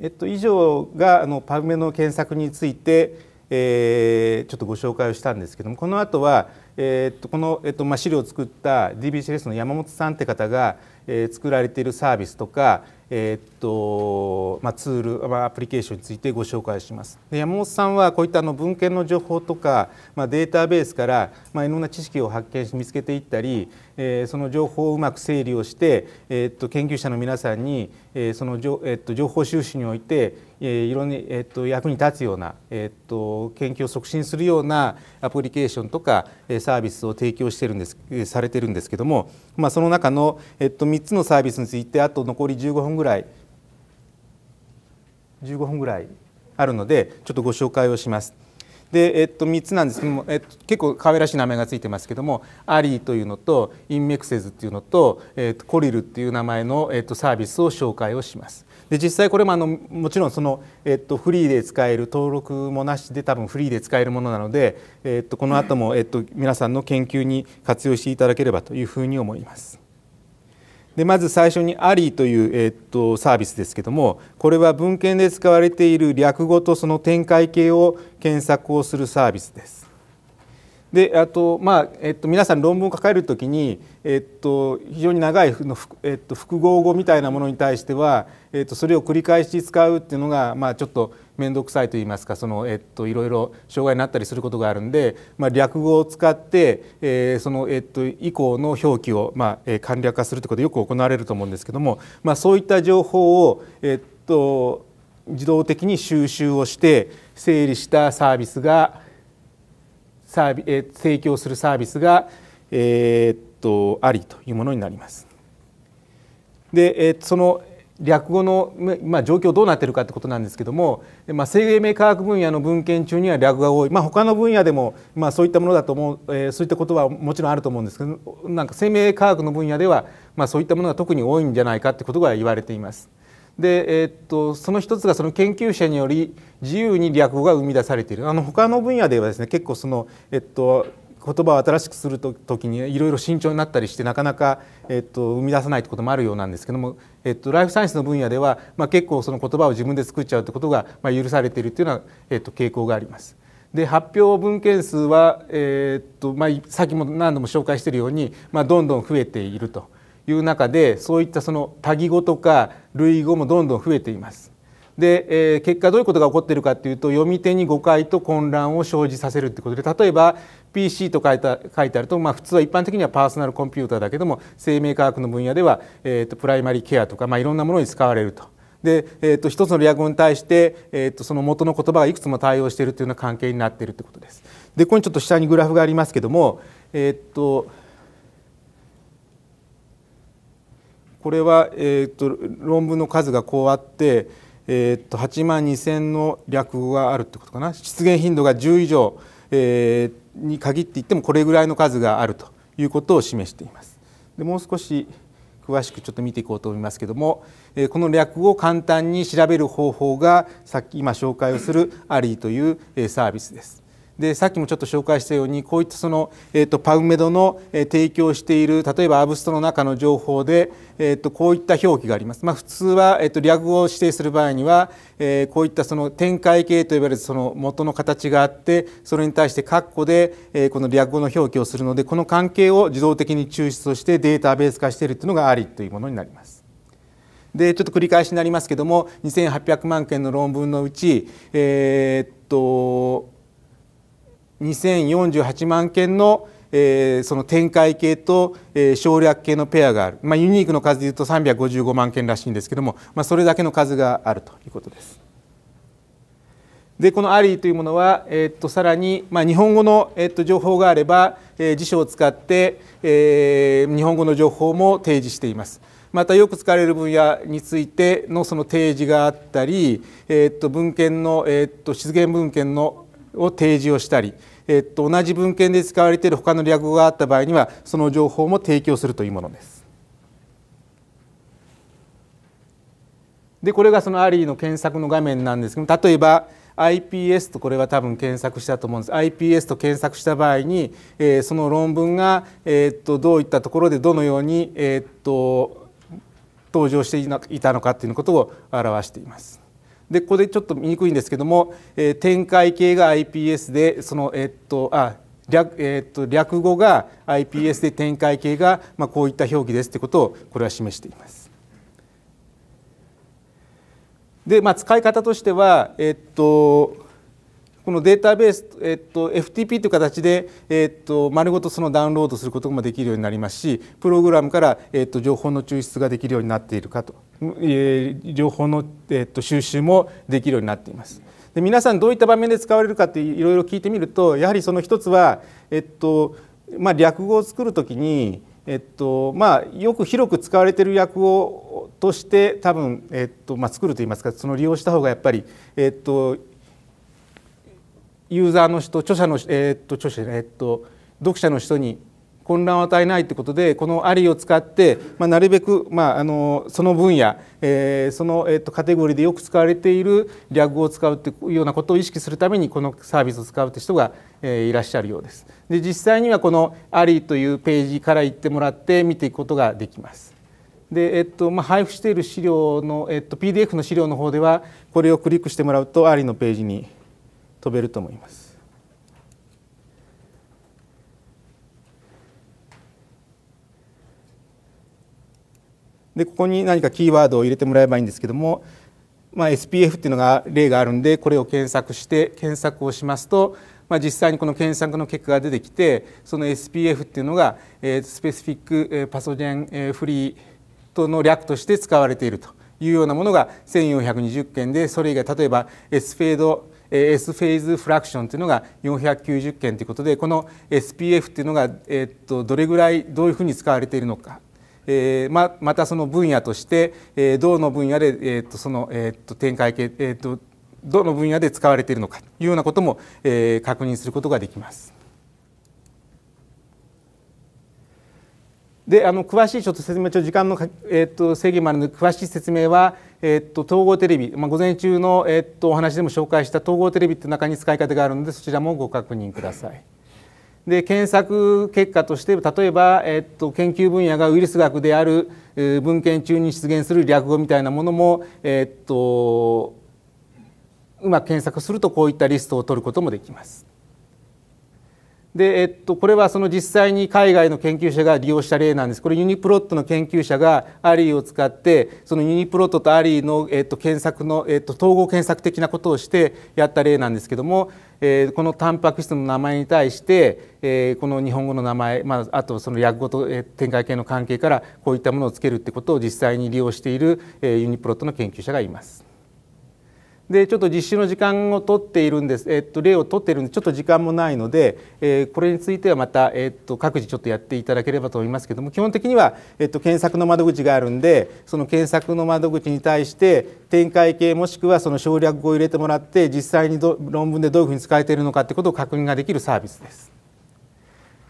えっと、以上があのパブメの検索について、えー、ちょっとご紹介をしたんですけどもこの後はえー、っとこの、えっとまあ、資料を作った DBCLS の山本さんって方が、えー、作られているサービスとか、えー、とまあ、ツール、まあ、アプリケーションについてご紹介しますで山本さんはこういったあの文献の情報とか、まあ、データベースから、まあ、いろんな知識を発見し見つけていったり、えー、その情報をうまく整理をして、えー、っと研究者の皆さんに、えー、そのじょ、えー、っと情報収集において、えー、いろんな、えー、っと役に立つような、えー、っと研究を促進するようなアプリケーションとかサービスを提供してるんですされてるんですけども、まあ、その中の、えー、っと3つのサービスについてあと残り15分ぐらい15分ぐらいあるのでちょっとご紹介をします。で、えっと、3つなんですけども、えっと、結構可愛らしい名前がついてますけどもアリーというのとインメクセズっていうのと、えっと、コリルっていう名前の、えっと、サービスを紹介をします。で実際これもあのもちろんその、えっと、フリーで使える登録もなしで多分フリーで使えるものなので、えっと、この後も、えっと、皆さんの研究に活用していただければというふうに思います。でまず最初に「アリー」という、えー、っとサービスですけどもこれは文献で使われている略語とその展開形を検索をするサービスです。であと、まあえっと、皆さん論文を書かれるときに、えっと、非常に長いえっと、複合語みたいなものに対しては、えっと、それを繰り返し使うっていうのが、まあ、ちょっと面倒くさいといいますかその、えっと、いろいろ障害になったりすることがあるんで、まあ、略語を使って、えー、その、えっと、以降の表記を、まあえー、簡略化するということでよく行われると思うんですけども、まあ、そういった情報を、えっと、自動的に収集をして整理したサービスがサービ、え提供するサービスが、えー、っとありというものになります。で、えー、その略語の、まあ、状況どうなってるかってことなんですけども、まあ、生命科学分野の文献中には略語が多い、まあ、他の分野でも、まあ、そういったものだと思う、えー、そういったことはもちろんあると思うんですけどなんか生命科学の分野では、まあ、そういったものが特に多いんじゃないかってことが言われています。で、えー、っとその一つがその研究者により自由に略語が生み出されているあの他の分野ではですね結構その、えっと、言葉を新しくするとにいろいろ慎重になったりしてなかなか、えっと、生み出さないってこともあるようなんですけども、えっと、ライフサイエンスの分野では、まあ、結構その言葉を自分で作っちゃうってことが、まあ、許されているというような、えっと、傾向があります。で発表文献数は、えー、っとまあ、先も何度も紹介しているように、まあ、どんどん増えていると。いう中でそういったその多義語とか類語もどんどん増えています。で、えー、結果どういうことが起こっているかというと読み手に誤解と混乱を生じさせるということで例えば PC と書いた書いてあると、まあ、普通は一般的にはパーソナルコンピューターだけども生命科学の分野では、えーと、プライマリーケアとか、まあ、いろんなものに使われると。で、えーと、一つの略語に対して、えーと、とその元の言葉がいくつも対応しているというような関係になっているということです。でここにちょっと下にグラフがありますけども、えー、とこれは、えーと、論文の数がこうあって、えーと、8万2 0の略語があるってことかな出現頻度が10以上、えー、に限って言ってもこれぐらいの数があるということを示しています。でもう少し詳しくちょっと見ていこうと思いますけども、えこの略を簡単に調べる方法がさっき今紹介をするアリーというサービスです。でさっきもちょっと紹介したようにこういったその、えーと、パウメドの、えー、提供している例えばアブストの中の情報で、えーと、こういった表記があります。まあ、普通は、えーと、略語を指定する場合には、えー、こういったその展開形と呼ばれるその元の形があってそれに対して括弧で、えー、この略語の表記をするのでこの関係を自動的に抽出をしてデータベース化しているというのがありというものになります。でちょっと繰り返しになりますけども2800万件の論文のうち、えー、っと2048万件のえー、その展開系と、えー、省略系のペアがある、まあ、ユニークの数でいうと355万件らしいんですけども、まあ、それだけの数があるということです。でこのアリーというものは、えー、っとさらに、まあ、日本語の、えー、っと情報があれば、えー、辞書を使って、えー、日本語の情報も提示しています。またよく使われる分野についてのその提示があったり、えー、っと文献の、えー、っと出現文献のを提示をしたり、えっと、同じ文献で使われている他の略語があった場合にはその情報も提供するというものです。でこれがそのアリーの検索の画面なんですけども例えば IPS とこれは多分検索したと思うんです IPS と検索した場合に、えー、その論文が、えー、っとどういったところでどのように、えー、っと登場していたのかということを表しています。でここでちょっと見にくいんですけども、えー、展開系が iPS でそのえー、っとあ略,、えー、っと略語が iPS で展開系が、まあ、こういった表記ですってことをこれは示しています。で、まあ、使い方としては、えっとこのデータベース、えっと、FTP という形で、えっと、丸ごとそのダウンロードすることもできるようになりますしプログラムから、えっと、情報の抽出ができるようになっているかと、えー、情報の、えっと、収集もできるようになっています。で皆さんどういった場面で使われるかっていろいろ聞いてみるとやはりその一つは、えっとまあ、略語を作るときに、えっとまあ、よく広く使われている略語として多分、えっとまあ、作るといいますかその利用した方がやっぱり、えっと、ユーザーの人著者の、えー、っと著者えー、っと読者の人に混乱を与えないってことでこのアリを使って、まあ、なるべく、まあ、あのその分野、えー、その、えー、とカテゴリーでよく使われている略語を使うというようなことを意識するためにこのサービスを使うって人が、えー、いらっしゃるようです。で実際にはこの「アリ」というページから行ってもらって見ていくことができます。でえっとまあ、配布している資料の、えっと、PDF の資料の方ではこれをクリックしてもらうと「アリ」のページに飛べると思います。でここに何かキーワードを入れてもらえばいいんですけども、まあ、SPF っていうのが例があるんでこれを検索して検索をしますと、まあ、実際にこの検索の結果が出てきてその SPF っていうのが、えスペシフィックパソジェン、えフリーとの略として使われているというようなものが1420件でそれ以外例えば S フェード S フェーズフラクションというのが490件ということでこの SPF というのが、えっと、どれぐらいどういうふうに使われているのかえままたその分野として、えどの分野で、えとそのえと展開系、えと、どの分野で使われているのかというようなことも、え確認することができます。であの詳しいちょっと説明ちょ時間の、えーと、と制限もあるので詳しい説明は、えっと、統合テレビ、まあ、午前中の、えっと、お話でも紹介した統合テレビって中に使い方があるのでそちらもご確認ください。で検索結果として例えば、えっと、研究分野がウイルス学である、文献中に出現する略語みたいなものも、えっと、うまく検索するとこういったリストを取ることもできます。で、えっと、これはその実際に海外の研究者が利用した例なんです。これユニプロットの研究者がアリーを使って、そのユニプロットとアリーの、えっと、検索の、えっと、統合検索的なことをしてやった例なんですけども、えー、このタンパク質の名前に対して、えー、この日本語の名前、まあ、あとその訳語と、え展開系の関係からこういったものをつけるってことを実際に利用している、えー、ユニプロットの研究者がいます。でちょっと実習の時間を取っているんです、えっと、例を取っているんでちょっと時間もないので、えー、これについてはまた、えっと、各自ちょっとやっていただければと思いますけども基本的には、えっと、検索の窓口があるんでその検索の窓口に対して展開系もしくはその省略語を入れてもらって実際に論文でどういうふうに使えているのかってことを確認ができるサービスです。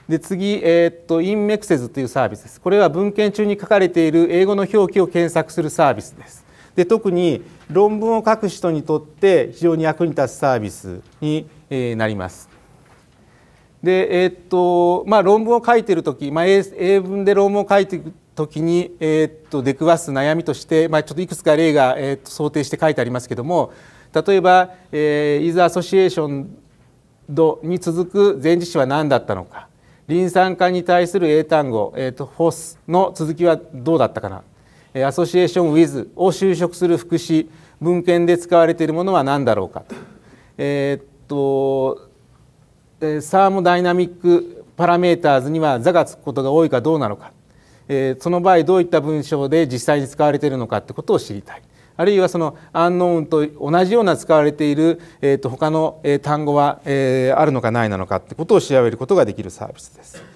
で次、えー、っと、インメクセズというサービスです。これは文献中に書かれている英語の表記を検索するサービスです。で特に論文を書く人にとって非常に役に立つサービスになります。でえー、っとまあ、論文を書いている時、まあ、英文で論文を書いていく時に、えー、っと出くわす悩みとして、まあ、ちょっといくつか例が、えー、っと想定して書いてありますけども例えば「えー、イズ・アソシエーション度」に続く前置詞は何だったのか。リン酸化に対する英単語、えーと、とフォスの続きはどうだったかなアソシエーション・ウィズを就職する副詞文献で使われているものは何だろうかと,、えー、っとサーモダイナミックパラメーターズには「座」がつくことが多いかどうなのか、えー、その場合どういった文章で実際に使われているのかってことを知りたい。あるいはそのアンノーンと同じような使われている、えー、と他の単語は、えー、あるのかないなのかってことを調べることができるサービスです。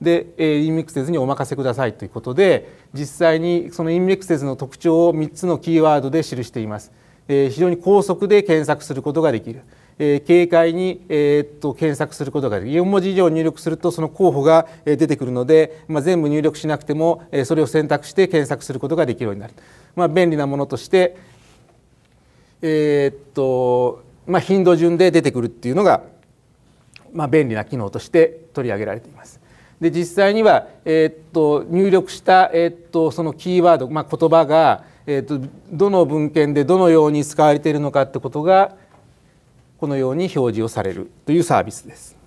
で、えインミクセスにお任せくださいということで実際にそのインミクセスの特徴を3つのキーワードで記しています、え非常に高速で検索することができる、え軽快に、えっと検索することができる4文字以上入力するとその候補が出てくるので、まあ、全部入力しなくてもそれを選択して検索することができるようになる、まあ、便利なものとしてえー、っとまあ頻度順で出てくるっていうのが、まあ、便利な機能として取り上げられています。で実際には、えー、っと入力した、えー、っとそのキーワード、まあ、言葉が、えー、っとどの文献でどのように使われているのかってことがこのように表示をされるというサービスです。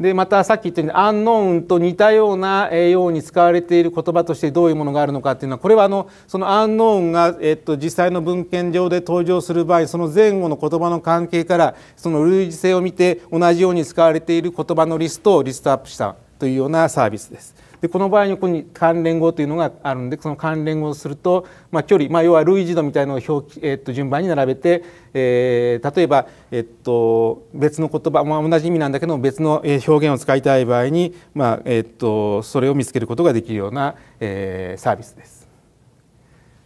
でまたさっき言ったようにアンノーンと似たようなように使われている言葉としてどういうものがあるのかっていうのはこれはあのそのアンノーンが、えっと、実際の文献上で登場する場合その前後の言葉の関係からその類似性を見て同じように使われている言葉のリストをリストアップしたというようなサービスです。でこの場合にここに関連語というのがあるんでその関連語をすると、まあ、距離、まあ、要は類似度みたいなのを表記、えっと、順番に並べて、えー、例えば、えっと、別の言葉、まあ、同じ意味なんだけど別の表現を使いたい場合に、まあえっと、それを見つけることができるような、えー、サービスです。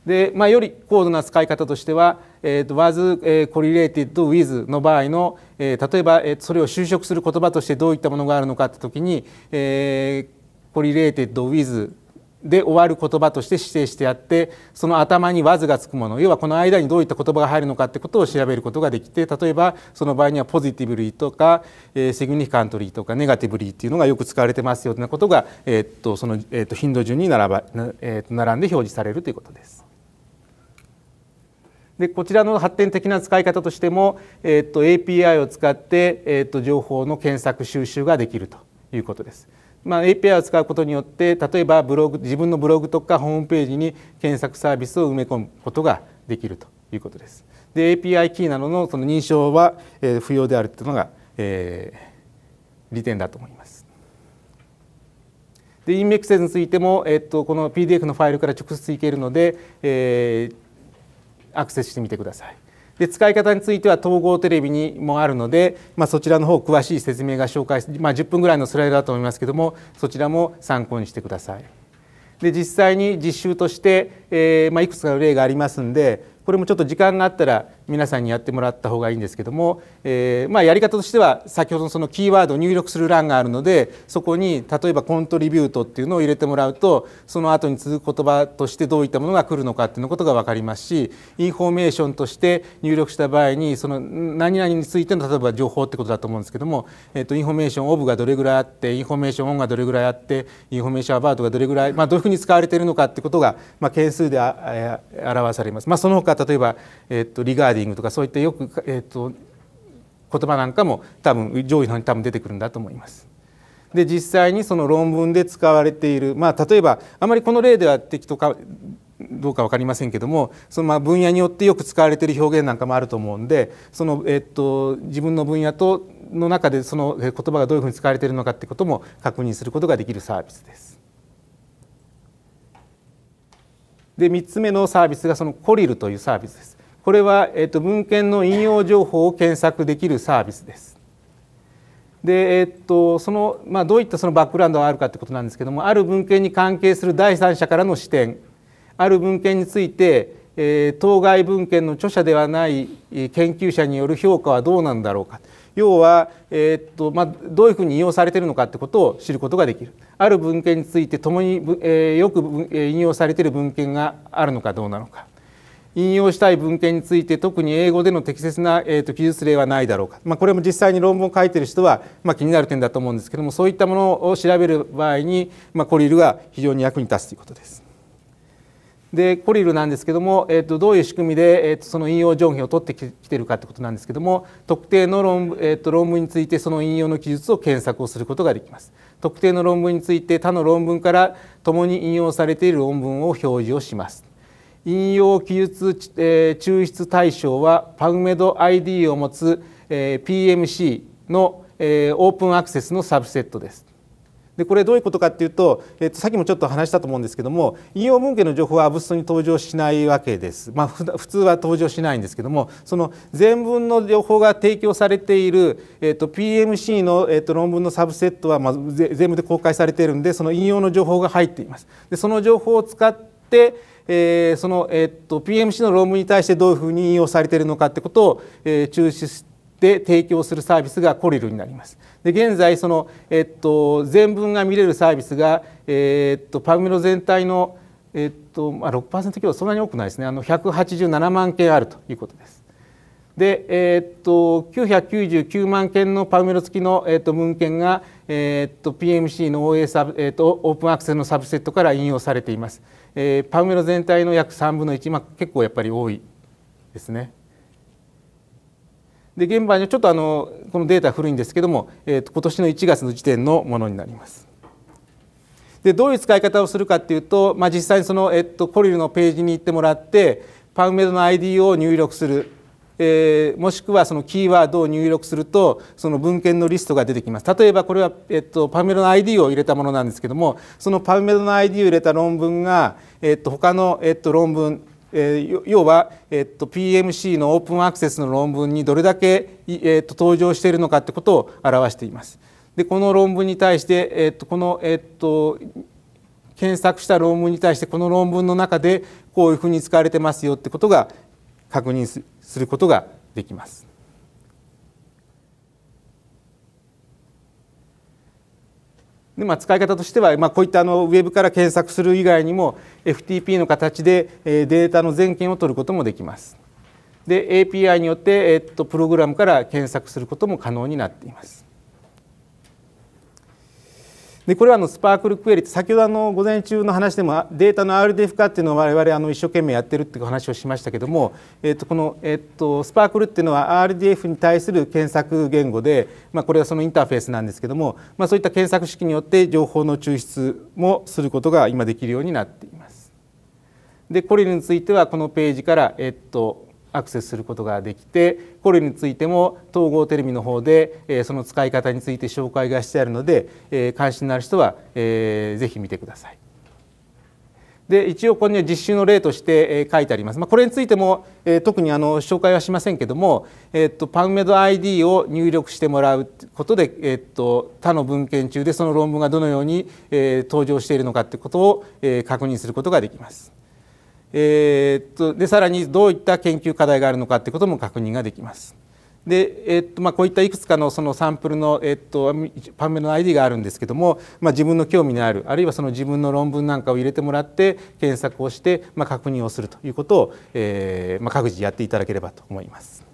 で、まあ、より高度な使い方としては、えと、was、え correlated with の場合の、え例えば、えそれを修飾する言葉としてどういったものがあるのかって時に、えーコリレーテッド・ウィズで終わる言葉として指定してあってその頭に「わず」がつくもの要はこの間にどういった言葉が入るのかってことを調べることができて例えばその場合には「ポジティブリー」とか「えセグニフィカントリー」とか「ネガティブリー」っていうのがよく使われてますよってなことが、えー、っとそのえー、っと頻度順に並ば、えー、並んで表示されるということです。でこちらの発展的な使い方としても、えー、っと API を使って、えー、っと情報の検索収集ができるということです。まあ、API を使うことによって例えばブログ自分のブログとかホームページに検索サービスを埋め込むことができるということです。で API キーなどのその認証は、え不要であるというのが、えー、利点だと思います。でインベクセンについても、えっとこの PDF のファイルから直接いけるので、えー、アクセスしてみてください。で使い方については統合テレビにもあるので、まあ、そちらの方詳しい説明が紹介、まあ、10分ぐらいのスライドだと思いますけどもそちらも参考にしてください。で実際に実習として、えーまあ、いくつかの例がありますんでこれもちょっと時間があったら皆さんにやってもらった方がいいんですけども、えー、まあ、やり方としては先ほどのそのキーワードを入力する欄があるのでそこに例えばコントリビュートっていうのを入れてもらうとその後に続く言葉としてどういったものが来るのかっていうことが分かりますしインフォメーションとして入力した場合にその何々についての例えば情報ってことだと思うんですけども、えー、とインフォメーションオブがどれぐらいあってインフォメーションオンがどれぐらいあってインフォメーションアバウトがどれぐらい、まあ、どういうふうに使われているのかってことが、まあ、係数で表されます。まあ、その他例えば、えー、とリガーリングとかそういったよく、えーと、言葉なんかも多分上位の方に多分出てくるんだと思います。で実際にその論文で使われている、まあ、例えばあまりこの例では適当かどうか分かりませんけどもそのまあ分野によってよく使われている表現なんかもあると思うんでその、えっと、自分の分野との中でその言葉がどういうふうに使われているのかってことも確認することができるサービスです。で3つ目のサービスがそのコリルというサービスです。これは、えっと、文献の引用情報を検索できるサービスです。でえっとそのまあ、どういったそのバックグラウンドがあるかということなんですけどもある文献に関係する第三者からの視点ある文献について、えー、当該文献の著者ではない研究者による評価はどうなんだろうか要は、えー、っとまあ、どういうふうに引用されているのかということを知ることができるある文献について共に、えー、よく引用されている文献があるのかどうなのか引用したい文献について特に英語での適切な、えーと、記述例はないだろうか、まあ、これも実際に論文を書いてる人は、まあ、気になる点だと思うんですけどもそういったものを調べる場合に、まあ、コリルが非常に役に立つということです。でコリルなんですけども、えーと、どういう仕組みで、えーと、その引用条件を取ってきてるかってことなんですけども特定の論,、えーと論文についてその引用の記述を検索をすることができます。特定の論文について他の論文から共に引用されている論文を表示をします。引用記述、え抽出対象は PubMedID を持つ、え PMC の、えオープンアクセスのサブセットです。でこれどういうことかっていうと、えっと、さっきもちょっと話したと思うんですけども引用文献の情報はアブストに登場しないわけです、まあ、普通は登場しないんですけどもその全文の情報が提供されている、えっと、PMC の、えっと、論文のサブセットは、まあ、全部で公開されているんでその引用の情報が入っています。でその情報を使ってえー、その、えっと PMC の論文に対してどういうふうに引用されているのかってことを、えー、抽出して提供するサービスがコリルになります。で現在その、えっと全文が見れるサービスが、えっとパブメロ全体のえっとまあ、6%規模そんなに多くないですねあの187万件あるということです。で、えー、っと999万件のパウメロ付きの、えー、っと文献が、えー、っと PMC の OA サブ、えー、っとオープンアクセスのサブセットから引用されています。えー、パウメロ全体の約3分の1、まあ、結構やっぱり多いですね。で現場にちょっとあのこのデータ古いんですけども、えー、と今年の1月の時点のものになります。でどういう使い方をするかっていうと、まあ、実際にその、えっと、コリルのページに行ってもらってパウメロの ID を入力するえー、もしくはそのキーワードを入力するとその文献のリストが出てきます例えばこれは、えっと、パメロの ID を入れたものなんですけどもそのパメロの ID を入れた論文が、えっと、他の、えっと、論文えー、要は、えっと、PMC のオープンアクセスの論文にどれだけ、えっと、登場しているのかってことを表しています。でこの論文に対して、えっと、この、えっと、検索した論文に対してこの論文の中でこういうふうに使われてますよってことが確認すすることができます。でまあ、使い方としては、まあ、こういったあのウェブから検索する以外にも FTP の形でデータの全権を取ることもできます。で API によって、えっと、プログラムから検索することも可能になっています。でこれはあのスパークルクエリ先ほどあの午前中の話でもデータの RDF 化っていうのを我々あの一生懸命やってるっていう話をしましたけども、えっとこの、えっとスパークルっていうのは RDF に対する検索言語で、まあ、これはそのインターフェースなんですけども、まあ、そういった検索式によって情報の抽出もすることが今できるようになっています。でこれについてはこのページから、えっとアクセスすることができてこれについても統合テレビの方で、えその使い方について紹介がしてあるので、え関心のある人は、えー、ぜ見てください。で一応ここには実習の例として書いてあります。まあ、これについても、え特にあの紹介はしませんけども、えっとパンメド ID を入力してもらうことで、えっと他の文献中でその論文がどのように、え登場しているのかということを、え確認することができます。えー、っとでさらにどういった研究課題があるのかということも確認ができます。でえっとまあ、こういったいくつかのそのサンプルの、えっと、パメの ID があるんですけども、まあ、自分の興味のあるあるいはその自分の論文なんかを入れてもらって検索をして、まあ、確認をするということを、えーまあ、各自やっていただければと思います。